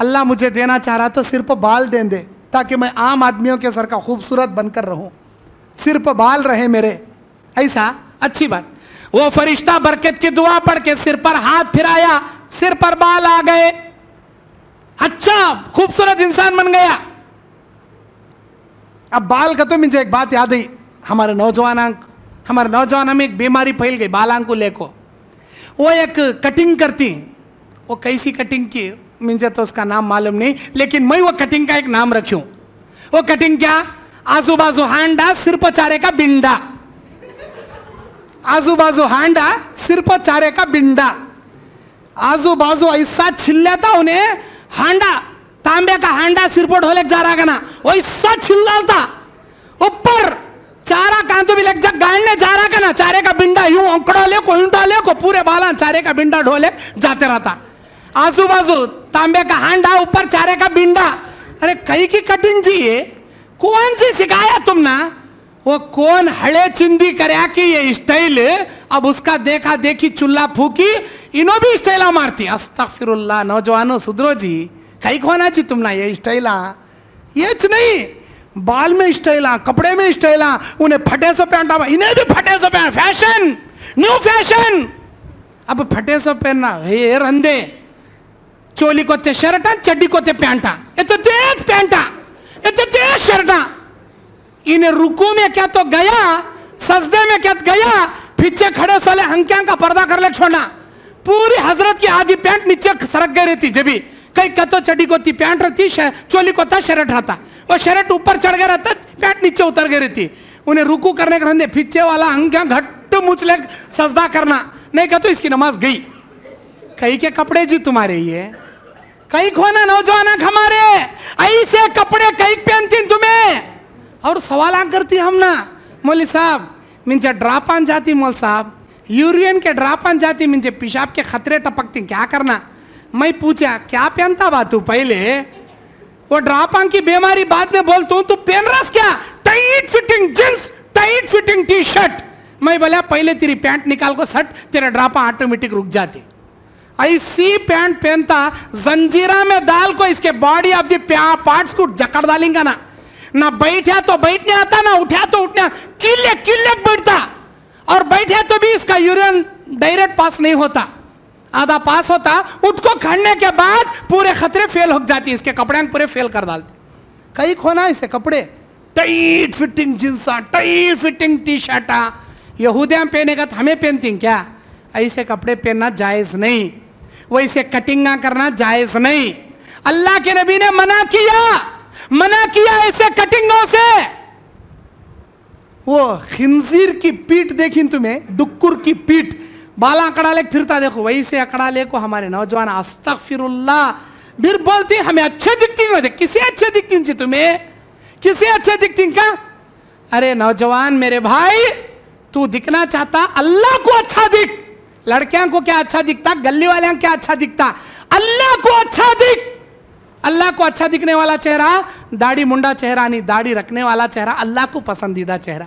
अल्लाह मुझे देना चाह रहा तो सिर पर बाल दे दे ताकि मैं आम आदमियों के सर का खूबसूरत बनकर रहूं सिर पर बाल रहे मेरे ऐसा अच्छी बात वो फरिश्ता बरकत की दुआ पढ़ के सिर पर हाथ फिराया सिर पर बाल आ गए अच्छा खूबसूरत इंसान बन गया अब बाल का तो मुझे एक बात याद आई हमारे नौजवान हमारे नौजवान में एक बीमारी फैल गई को लेको वो एक कटिंग करती वो कैसी कटिंग की मुझे तो उसका नाम मालूम नहीं लेकिन मैं वो कटिंग का एक नाम रखी वो कटिंग क्या आजू बाजू हांडा सिर्फ चारे का बिंडा आजू बाजू हांडा सिर्फ चारे का बिंडा आजू बाजू ऐसा छिल्लाता उन्हें हांडा तांबे का हांडा सिर्फ ढोले जा रहा ना वैसा था ऊपर चारा कान तो भी लग जा गाड़ने जा रहा ना चारे का बिंडा यूं अंकड़ा ले को यूंटा ले को पूरे बाला चारे का बिंडा ढोले जाते रहता आजू बाजू तांबे का हांडा ऊपर चारे का बिंडा अरे कई की कटिंग है कौन सी सिखाया तुमने वो कौन हड़े चिंदी कर ये स्टाइल अब उसका देखा देखी चुल्ला फूकी इनो भी स्टाइला मारती फिर नौजवानों सुधरो जी कहीं खोना चाहिए तुमने ये स्टाइला ये नहीं बाल में स्टाइला कपड़े में स्टाइला उन्हें फटे से पहनता इन्हें भी फटे से पहन फैशन न्यू फैशन अब फटे से पहनना हे रंधे चोली को शर्ट चड्डी को ते पैंटा ये तो देख पैंटा शरणा इन रुकू में क्या तो गया सजदे में क्या तो गया पीछे खड़े साले हंक्यांग का पर्दा कर ले छोड़ना पूरी हजरत की आधी पैंट नीचे सरक गई रहती जबी कई कतो चटी को थी पैंट रहती चोली को था शर्ट रहता और शर्ट ऊपर चढ़ गया रहता पैंट नीचे उतर गई रहती उन्हें रुकू करने के रहते पीछे वाला हंक्यांग घट्ट मुचले सजदा करना नहीं कहते तो इसकी नमाज गई कई के कपड़े जी तुम्हारे ये कई खोना नौजवान हमारे ऐसे कपड़े कई पहनती तुम्हें और सवाल करती हम ना मोली साहब मिंजे ड्रापान जाती मोल साहब यूरियन के ड्रापान जाती मिंजे पेशाब के खतरे टपकती क्या करना मैं पूछा क्या पहनता बा तू पहले वो ड्रापान की बीमारी बाद में बोलता हूँ तू पहन रस क्या tight fitting jeans tight fitting T shirt मैं बोला पहले तेरी पैंट निकाल को सट तेरा ड्रापा ऑटोमेटिक रुक जाती ऐसी पैंट पहनता जंजीरा में दाल को इसके बॉडी ऑफ दी पार्ट्स को जकड़ डालेंगे ना ना बैठा तो बैठने आता ना उठा तो उठने किले किले बैठता और बैठे तो भी इसका यूरियन डायरेक्ट पास नहीं होता आधा पास होता उठको खड़ने के बाद पूरे खतरे फेल हो जाती इसके कपड़े पूरे फेल कर डालते कई खोना इसे कपड़े टाइट फिटिंग जींसा टाइट फिटिंग टी शर्टा यहूदिया पहनेगा तो हमें पहनती क्या ऐसे कपड़े पहनना जायज़ नहीं वो इसे कटिंग ना करना जायज नहीं अल्लाह के नबी ने मना किया मना किया ऐसे कटिंगों से वो खिंजीर की पीठ देखी तुम्हें डुक्कुर की पीठ बाला अकड़ा लेक फिरता देखो वही से अकड़ा ले को हमारे नौजवान अस्तक फिर फिर बोलती हमें अच्छे दिखती होते किसे अच्छे दिखती थी तुम्हें किसे अच्छे दिखती का अरे नौजवान मेरे भाई तू दिखना चाहता अल्लाह को अच्छा दिख लड़कियां को क्या अच्छा दिखता गली वाले क्या अच्छा दिखता अल्लाह को अच्छा दिख अल्लाह को अच्छा दिखने वाला चेहरा दाढ़ी मुंडा चेहरा नहीं दाढ़ी रखने वाला चेहरा अल्लाह को पसंदीदा चेहरा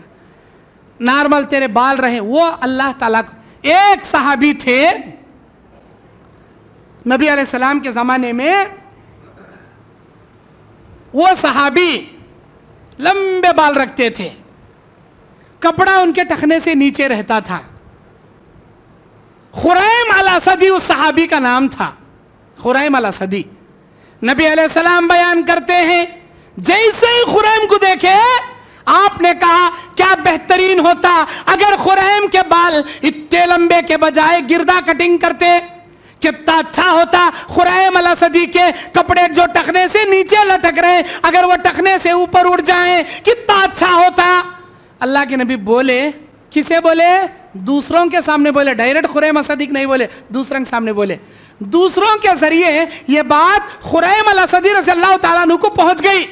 नॉर्मल तेरे बाल रहे वो अल्लाह ताला को एक साहबी थे नबी सलाम के ज़माने में वो साहबी लंबे बाल रखते थे कपड़ा उनके टखने से नीचे रहता था खुरैम अला सदी उस सहाबी का नाम था खुरैम अला सदी नबी सलाम बयान करते हैं जैसे ही खुरैम को देखे आपने कहा क्या बेहतरीन होता अगर खुरैम के बाल इतने लंबे के बजाय गिरदा कटिंग करते कितना अच्छा होता खुरैम सदी के कपड़े जो टखने से नीचे लटक रहे अगर वो टखने से ऊपर उड़ जाए कितना अच्छा होता अल्लाह के नबी बोले किसे बोले दूसरों के सामने बोले डायरेक्ट खुरैम असदिक नहीं बोले दूसरों के सामने बोले दूसरों के जरिए यह बात खुरैम असदी रसी अल्लाह तु को पहुंच गई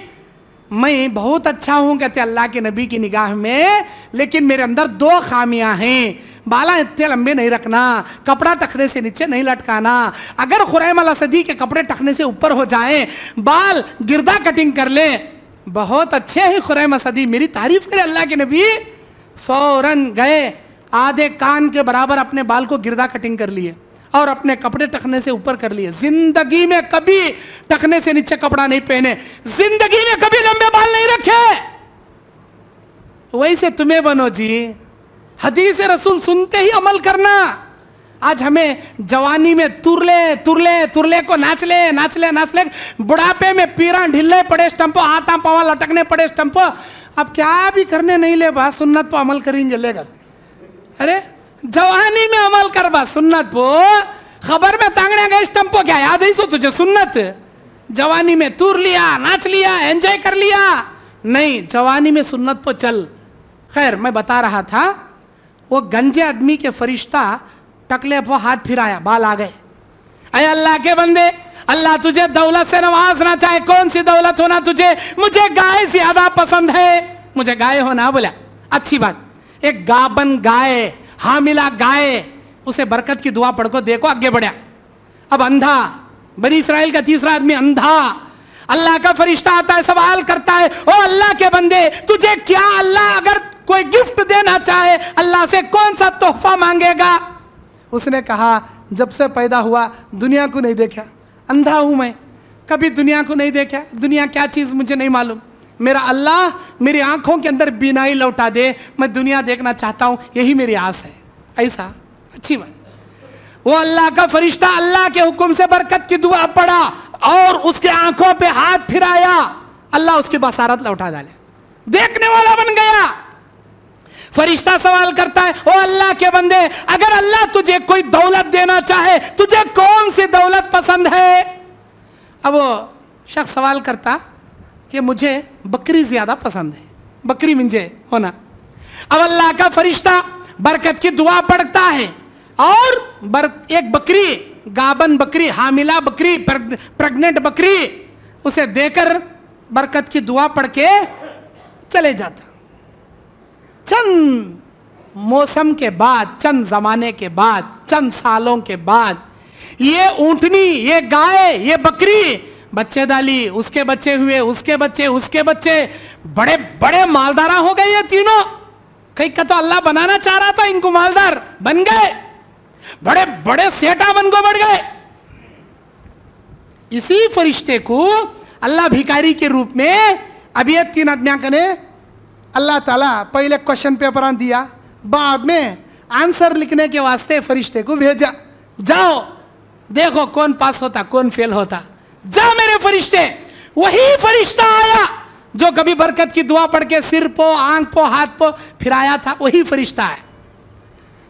मैं बहुत अच्छा हूं कहते अल्लाह के नबी की निगाह में लेकिन मेरे अंदर दो खामियां हैं बाला इतने लंबे नहीं रखना कपड़ा टखने से नीचे नहीं लटकाना अगर खुरैम सदी के कपड़े टखने से ऊपर हो जाएं बाल गिरदा कटिंग कर लें बहुत अच्छे हैं खुरैम सदी मेरी तारीफ करे अल्लाह के नबी फौरन गए आधे कान के बराबर अपने बाल को गिरदा कटिंग कर लिए और अपने कपड़े टखने से ऊपर कर लिए जिंदगी में कभी टखने से नीचे कपड़ा नहीं पहने जिंदगी में कभी लंबे बाल नहीं रखे वैसे तुम्हें बनो जी हदीस रसूल सुनते ही अमल करना आज हमें जवानी में तुरले तुरले तुरले को नाच ले नाच ले नाच ले बुढ़ापे में पीरा ढिल्ले पड़े स्टम्पो हाथ पावा लटकने पड़े स्टम्पो अब क्या भी करने नहीं ले बात सुन्नत पर अमल करेंगे लेगा अरे जवानी में अमल कर बा सुन्नत पो खबर में तांगने गए स्टम्पो क्या याद ही सो तुझे सुन्नत जवानी में तूर लिया नाच लिया एंजॉय कर लिया नहीं जवानी में सुन्नत पो चल खैर मैं बता रहा था वो गंजे आदमी के फरिश्ता टकले पो हाथ फिराया बाल आ गए अरे अल्लाह के बंदे अल्लाह तुझे दौलत से नवाजना चाहे कौन सी दौलत होना तुझे मुझे गाय ज्यादा पसंद है मुझे गाय होना बोला अच्छी बात एक गाबन गाय हामिला गाय उसे बरकत की दुआ पढ़ को देखो आगे बढ़िया अब अंधा बनी इसराइल का तीसरा आदमी अंधा अल्लाह का फरिश्ता आता है सवाल करता है ओ अल्लाह के बंदे तुझे क्या अल्लाह अगर कोई गिफ्ट देना चाहे अल्लाह से कौन सा तोहफा मांगेगा उसने कहा जब से पैदा हुआ दुनिया को नहीं देखा अंधा हूं मैं कभी दुनिया को नहीं देखा दुनिया क्या चीज़ मुझे नहीं मालूम मेरा अल्लाह मेरी आंखों के अंदर बिनाई लौटा दे मैं दुनिया देखना चाहता हूँ यही मेरी आस है ऐसा अच्छी बात वो अल्लाह का फरिश्ता अल्लाह के हुक्म से बरकत की दुआ पड़ा और उसके आंखों पे हाथ फिराया अल्लाह उसकी बसारत लौटा डाले देखने वाला बन गया फरिश्ता सवाल करता है ओ अल्लाह के बंदे अगर अल्लाह तुझे कोई दौलत देना चाहे तुझे कौन सी दौलत पसंद है अब शख्स सवाल करता कि मुझे बकरी ज़्यादा पसंद है बकरी मिंजे होना अब अल्लाह का फरिश्ता बरकत की दुआ पढ़ता है और बर, एक बकरी गाबन बकरी हामिला बकरी प्रेग्नेंट बकरी उसे देकर बरकत की दुआ पढ़ के चले जाता चंद मौसम के बाद चंद जमाने के बाद चंद सालों के बाद ये ऊंटनी ये गाय ये बकरी बच्चे डाली उसके बच्चे हुए उसके बच्चे उसके बच्चे बड़े बड़े मालदारा हो गए ये तीनों कहीं का तो अल्लाह बनाना चाह रहा था इनको मालदार बन गए बड़े बड़े सेठा बन को बढ़ गए इसी फरिश्ते को अल्लाह भिकारी के रूप में अभी तीन आदमिया कने अल्लाह ताला पहले क्वेश्चन पेपर दिया बाद में आंसर लिखने के वास्ते फरिश्ते को भेजा जाओ देखो कौन पास होता कौन फेल होता जा मेरे फरिश्ते वही फरिश्ता आया जो कभी बरकत की दुआ पढ़ के सिर पो आंख पो हाथ पो फिराया था वही फरिश्ता है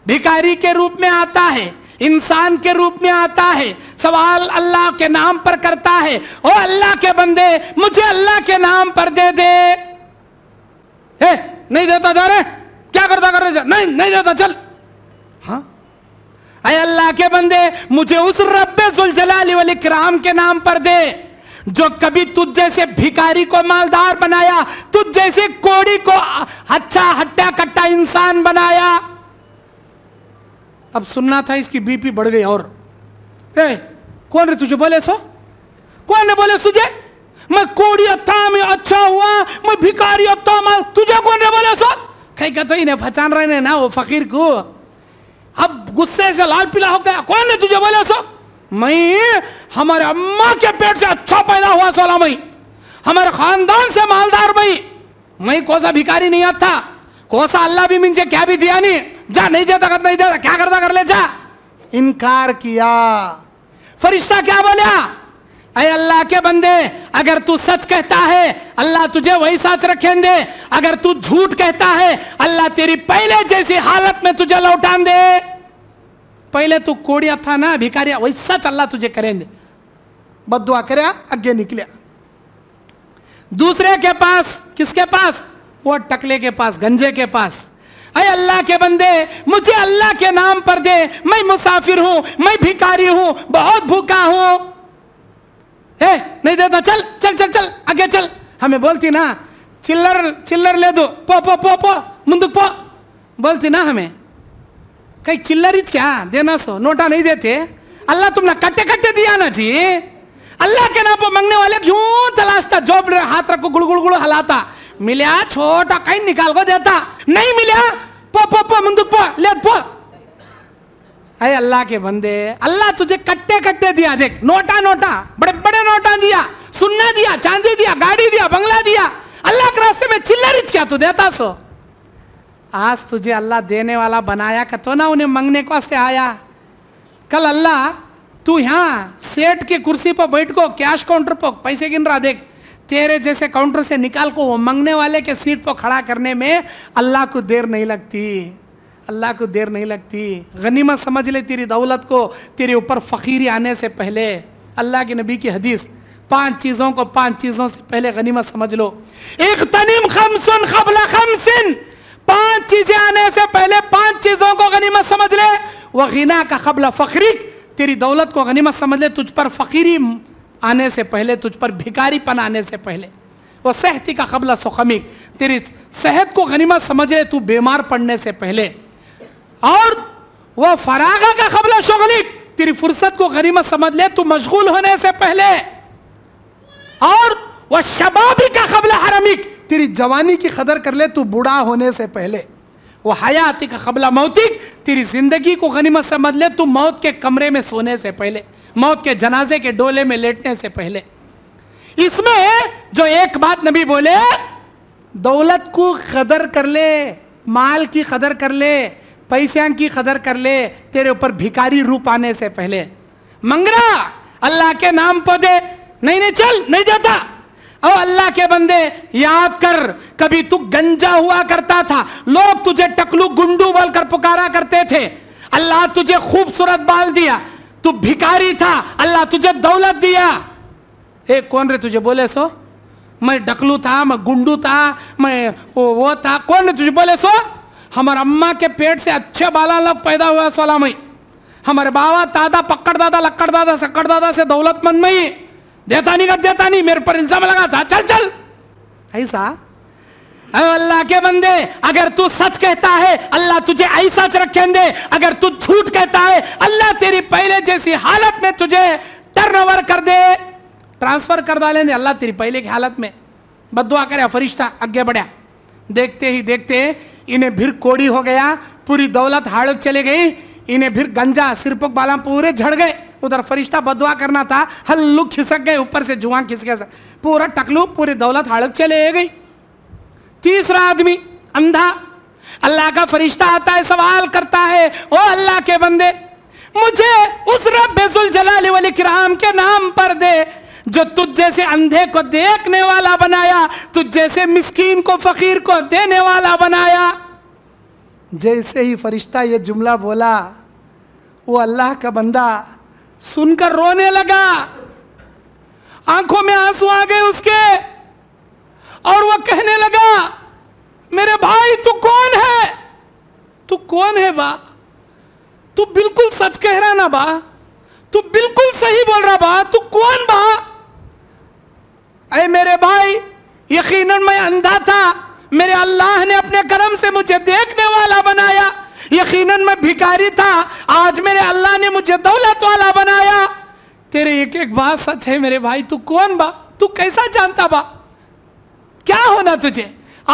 भिकारी के रूप में आता है इंसान के रूप में आता है सवाल अल्लाह के नाम पर करता है ओ अल्लाह के बंदे मुझे अल्लाह के नाम पर दे दे ए, नहीं देता जा रहे क्या करता कर रहे जा? नहीं नहीं देता चल हाँ अय अल्लाह के बंदे मुझे उस रब्बे वाले कराम के नाम पर दे जो कभी तुझ जैसे भिकारी को मालदार बनाया तुझ जैसे कोड़ी को अच्छा हट्टा कट्टा इंसान बनाया अब सुनना था इसकी बीपी बढ़ गई और ए, कौन रे तुझे बोले सो कौन ने बोले तुझे मैं कोड़ी था मैं अच्छा हुआ मैं भिकारी था मैं तुझे कौन ने बोले सो कहीं कहते तो इन्हें पहचान रहे ना वो फकीर को अब गुस्से से लाल पीला हो गया कौन है तुझे बोले सो मैं हमारे अम्मा के पेट से अच्छा पैदा हुआ सोला मई हमारे खानदान से मालदार मई मैं कोसा भिकारी नहीं आता कोसा अल्लाह भी मुझे क्या भी दिया नहीं जा नहीं देता कर नहीं देता क्या करता कर ले जा इनकार किया फरिश्ता क्या बोलिया अरे अल्लाह के बंदे अगर तू सच कहता है अल्लाह तुझे वही रखें रखेंगे अगर तू झूठ कहता है अल्लाह तेरी पहले जैसी हालत में तुझे लौटान दे पहले तू कोड़िया था ना भिकारिया वही सच अल्लाह तुझे करेंगे बदुआ कर हाँ, आगे निकलिया दूसरे के पास किसके पास वो टकले के पास गंजे के पास अरे अल्लाह के बंदे मुझे अल्लाह के नाम पर दे मैं मुसाफिर हूं मैं भिकारी हूं बहुत भूखा हूं ए नहीं देता चल चल चल चल आगे चल हमें बोलती ना चिल्लर चिल्लर ले दो पो पो पो पो मुंदुक पो बोलती ना हमें कहीं चिल्लर क्या देना सो नोटा नहीं देते अल्लाह तुमने कट्टे कट्टे दिया ना जी अल्लाह के नाम पर मंगने वाले क्यों तलाशता जोब हाथ रखो गुड़ गुड़ गुड़ हलाता मिला छोटा कहीं निकाल को देता नहीं मिला पो पो पो मुंदुक पो ले पो अरे अल्लाह के बंदे अल्लाह तुझे कट्टे कट्टे दिया देख नोटा नोटा बड़े बड़े नोटा दिया सुन्ना दिया चांदी दिया गाड़ी दिया बंगला दिया अल्लाह के रास्ते में चिल्लरिच क्या तू देता सो आज तुझे अल्लाह देने वाला बनाया का तो ना उन्हें मंगने को वास्ते आया कल अल्लाह तू यहाँ सेठ के कुर्सी पर बैठ को कैश काउंटर पर पैसे गिन रहा देख तेरे जैसे काउंटर से निकाल को वो मंगने वाले के सीट पर खड़ा करने में अल्लाह को देर नहीं लगती अल्लाह को देर नहीं लगती गनीमत समझ ले तेरी दौलत को तेरे ऊपर फ़कीरी आने से पहले अल्लाह के नबी की हदीस पांच चीज़ों को पांच चीज़ों से पहले गनीमत समझ लो एक तनिम खमसन खबला खमसिन पांच चीज़ें आने से पहले पांच चीज़ों को गनीमत समझ ले वह गिना का खबला फ़करीक तेरी दौलत को गनीमत समझ ले तुझ पर फ़कीरी आने से पहले तुझ पर भिकारीपन आने से पहले वह सेहती का खबला सुखमिक तेरी सेहत को गनीमत समझ ले तू बीमार पड़ने से पहले और वह फरागा का खबला शगलिक तेरी फुर्सत को गरीमत समझ ले तू मशगूल होने से पहले और वह शबाबी का खबला हरमिक तेरी जवानी की कदर कर ले तू बूढ़ा होने से पहले वह हयाती का खबला मौतिक तेरी जिंदगी को गनीमत समझ ले तू मौत के कमरे में सोने से पहले मौत के जनाजे के डोले में लेटने से पहले इसमें जो एक बात नबी बोले दौलत को कदर कर ले माल की कदर कर ले पैसा की कदर कर ले तेरे ऊपर भिकारी रूप आने से पहले मंगरा अल्लाह के नाम पर दे नहीं नहीं चल नहीं जाता और अल्लाह के बंदे याद कर कभी तू गंजा हुआ करता था लोग तुझे टकलू गुंडू बोलकर पुकारा करते थे अल्लाह तुझे खूबसूरत बाल दिया तू भिकारी था अल्लाह तुझे दौलत दिया ए कौन रे तुझे बोले सो मैं डकलू था मैं गुंडू था मैं वो, वो था कौन रे तुझे बोले सो हमारे अम्मा के पेट से अच्छे बाला लोग पैदा हुआ सलाम ही हमारे बाबा दादा पक्कड़ दादा लक्कड़ दादा सक्कड़ दादा से दौलतमंद नहीं देता नहीं कर देता नहीं मेरे पर इल्जाम लगा था चल चल ऐसा अल्लाह के बंदे अगर तू सच कहता है अल्लाह तुझे ऐसा रखें दे अगर तू झूठ कहता है अल्लाह तेरी पहले जैसी हालत में तुझे टर्न ओवर कर दे ट्रांसफर कर डालेंगे अल्लाह तेरी पहले की हालत में बदुआ करे फरिश्ता आगे बढ़ा देखते ही देखते इन्हें फिर कोड़ी हो गया पूरी दौलत हाड़क चले गई इन्हें फिर गंजा सिरपुक बालम पूरे झड़ गए उधर फरिश्ता बदवा करना था हल्लू खिसक गए ऊपर से जुआ गया पूरा टकलू पूरी दौलत हाड़क चले गई तीसरा आदमी अंधा अल्लाह का फरिश्ता आता है सवाल करता है ओ अल्लाह के बंदे मुझे उस रब जलाली वाले किराम के नाम पर जो तुझ जैसे अंधे को देखने वाला बनाया तुझ जैसे मिस्कीन को फकीर को देने वाला बनाया जैसे ही फरिश्ता ये जुमला बोला वो अल्लाह का बंदा सुनकर रोने लगा आंखों में आंसू आ गए उसके और वो कहने लगा मेरे भाई तू कौन है तू कौन है बा तू बिल्कुल सच कह रहा ना बा तू बिल्कुल सही बोल रहा बा तू कौन बा अरे मेरे भाई यकीनन मैं अंधा था मेरे अल्लाह ने अपने कर्म से मुझे देखने वाला बनाया यकीनन मैं भिकारी था आज मेरे अल्लाह ने मुझे दौलत वाला बनाया तेरे एक एक बात सच है मेरे भाई तू कौन बा तू कैसा जानता बा क्या होना तुझे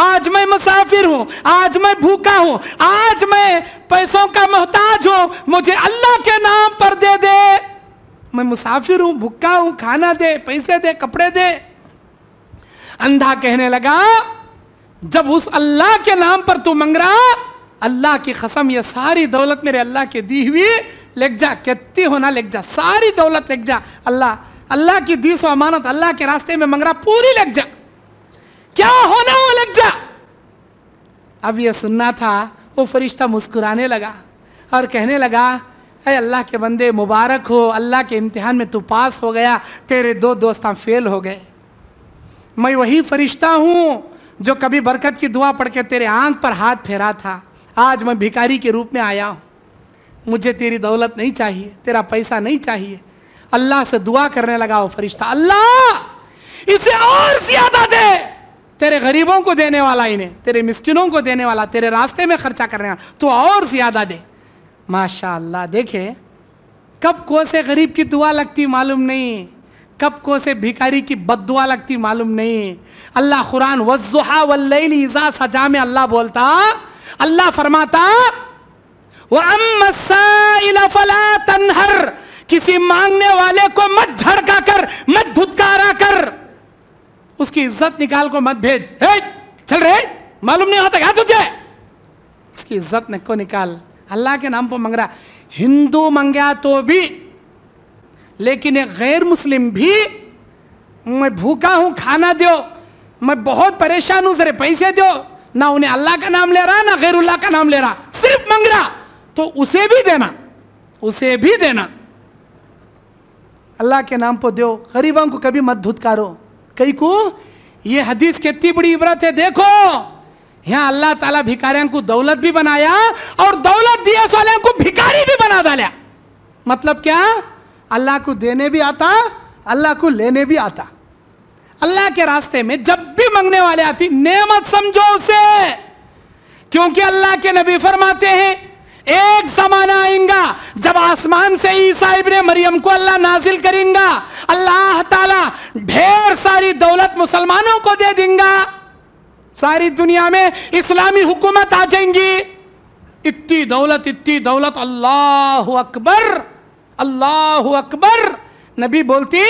आज मैं मुसाफिर हूं आज मैं भूखा हूं आज मैं पैसों का मोहताज हूं मुझे अल्लाह के नाम पर दे दे मैं मुसाफिर हूं भूखा हूं खाना दे पैसे दे कपड़े दे अंधा कहने लगा जब उस अल्लाह के नाम पर तू मंग रहा अल्लाह की कसम ये सारी दौलत मेरे अल्लाह के दी हुई लेक जा कितनी होना लेक जा सारी दौलत लेक जा अल्लाह अल्लाह की दी सो अमानत अल्लाह के रास्ते में मंग रहा पूरी लग जा क्या होना वो लग जा अब ये सुनना था वो फरिश्ता मुस्कुराने लगा और कहने लगा अरे अल्लाह के बंदे मुबारक हो अल्लाह के इम्तिहान में तू पास हो गया तेरे दो दोस्त फेल हो गए मैं वही फरिश्ता हूँ जो कभी बरकत की दुआ पढ़ के तेरे आंख पर हाथ फेरा था आज मैं भिखारी के रूप में आया हूँ मुझे तेरी दौलत नहीं चाहिए तेरा पैसा नहीं चाहिए अल्लाह से दुआ करने लगा वो फरिश्ता अल्लाह इसे और ज्यादा दे तेरे गरीबों को देने वाला इन्हें तेरे मिस्किनों को देने वाला तेरे रास्ते में खर्चा करने वाला तो और ज्यादा दे माशा देखे कब कौन से गरीब की दुआ लगती मालूम नहीं कब को से भिखारी की बदुआ लगती मालूम नहीं अल्लाह कुरान वजुहा वल्लईजा सजा में अल्लाह बोलता अल्लाह फरमाता तनहर किसी मांगने वाले को मत झड़का कर मत धुतकारा कर उसकी इज्जत निकाल को मत भेज ए, चल रहे मालूम नहीं होता क्या तुझे उसकी इज्जत को निकाल अल्लाह के नाम पर मंग रहा हिंदू मंगया तो भी लेकिन एक गैर मुस्लिम भी मैं भूखा हूँ खाना दो मैं बहुत परेशान हूँ जरे पैसे दो ना उन्हें अल्लाह का नाम ले रहा ना गैरुल्लाह का नाम ले रहा सिर्फ मंग रहा तो उसे भी देना उसे भी देना अल्लाह के नाम पर दो गरीबों को कभी मत धुतकारो कई को ये हदीस कितनी बड़ी इबरत है देखो यहाँ अल्लाह ताला भिकारियों को दौलत भी बनाया और दौलत दिए वाले को भिकारी भी बना डाला मतलब क्या अल्लाह को देने भी आता अल्लाह को लेने भी आता अल्लाह के रास्ते में जब भी मंगने वाले आती नेमत समझो उसे क्योंकि अल्लाह के नबी फरमाते हैं एक जमाना आएगा जब आसमान से ईसा इब्ने मरियम को अल्लाह नाजिल करेगा अल्लाह ताला ढेर सारी दौलत मुसलमानों को दे देगा सारी दुनिया में इस्लामी हुकूमत आ जाएंगी इतनी दौलत इतनी दौलत अल्लाह अकबर अल्लाह अकबर नबी बोलती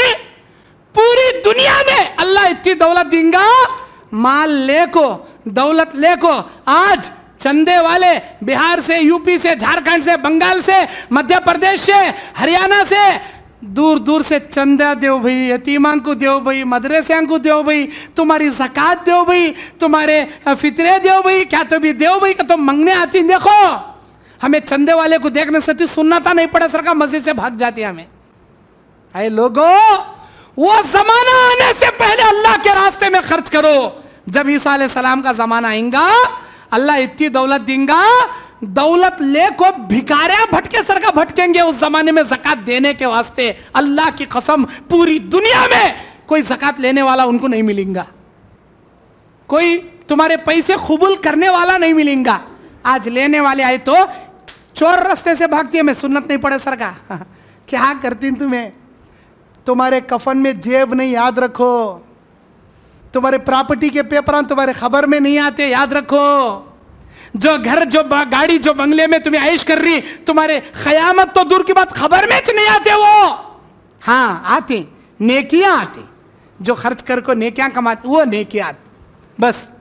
पूरी दुनिया में अल्लाह इतनी दौलत देंगा माल ले को दौलत ले को आज चंदे वाले बिहार से यूपी से झारखंड से बंगाल से मध्य प्रदेश से हरियाणा से दूर दूर से चंदा देव भाई यतीमान को देव भाई मदरसियां को देव भाई तुम्हारी जक़ात देव भाई तुम्हारे फितरे देव भाई क्या तो भी देव भाई का तो मंगने आती देखो हमें चंदे वाले को देखने से तो सुनना था नहीं पड़ा सरकार मस्जिद से भाग जाती हमें अरे लोगों वो जमाना आने से पहले अल्लाह के रास्ते में खर्च करो जब ईसा सलाम का जमाना आएगा अल्लाह इतनी दौलत देगा दौलत ले को भिकारिया भटके सर का भटकेंगे उस जमाने में जकत देने के वास्ते अल्लाह की कसम पूरी दुनिया में कोई जक़ात लेने वाला उनको नहीं मिलेगा कोई तुम्हारे पैसे कबूल करने वाला नहीं मिलेगा आज लेने वाले आए तो चोर रस्ते से भागती है मैं सुन्नत नहीं पड़े सर का क्या करती तुम्हें तुम्हारे कफन में जेब नहीं याद रखो तुम्हारे प्रॉपर्टी के पेपर तुम्हारे खबर में नहीं आते याद रखो जो घर जो गाड़ी जो बंगले में तुम्हें आयश कर रही तुम्हारे खयामत तो दूर की बात खबर में नहीं आते वो हाँ आते नेकियां आती जो खर्च कर को नेकियां कमाती वो नेकियां बस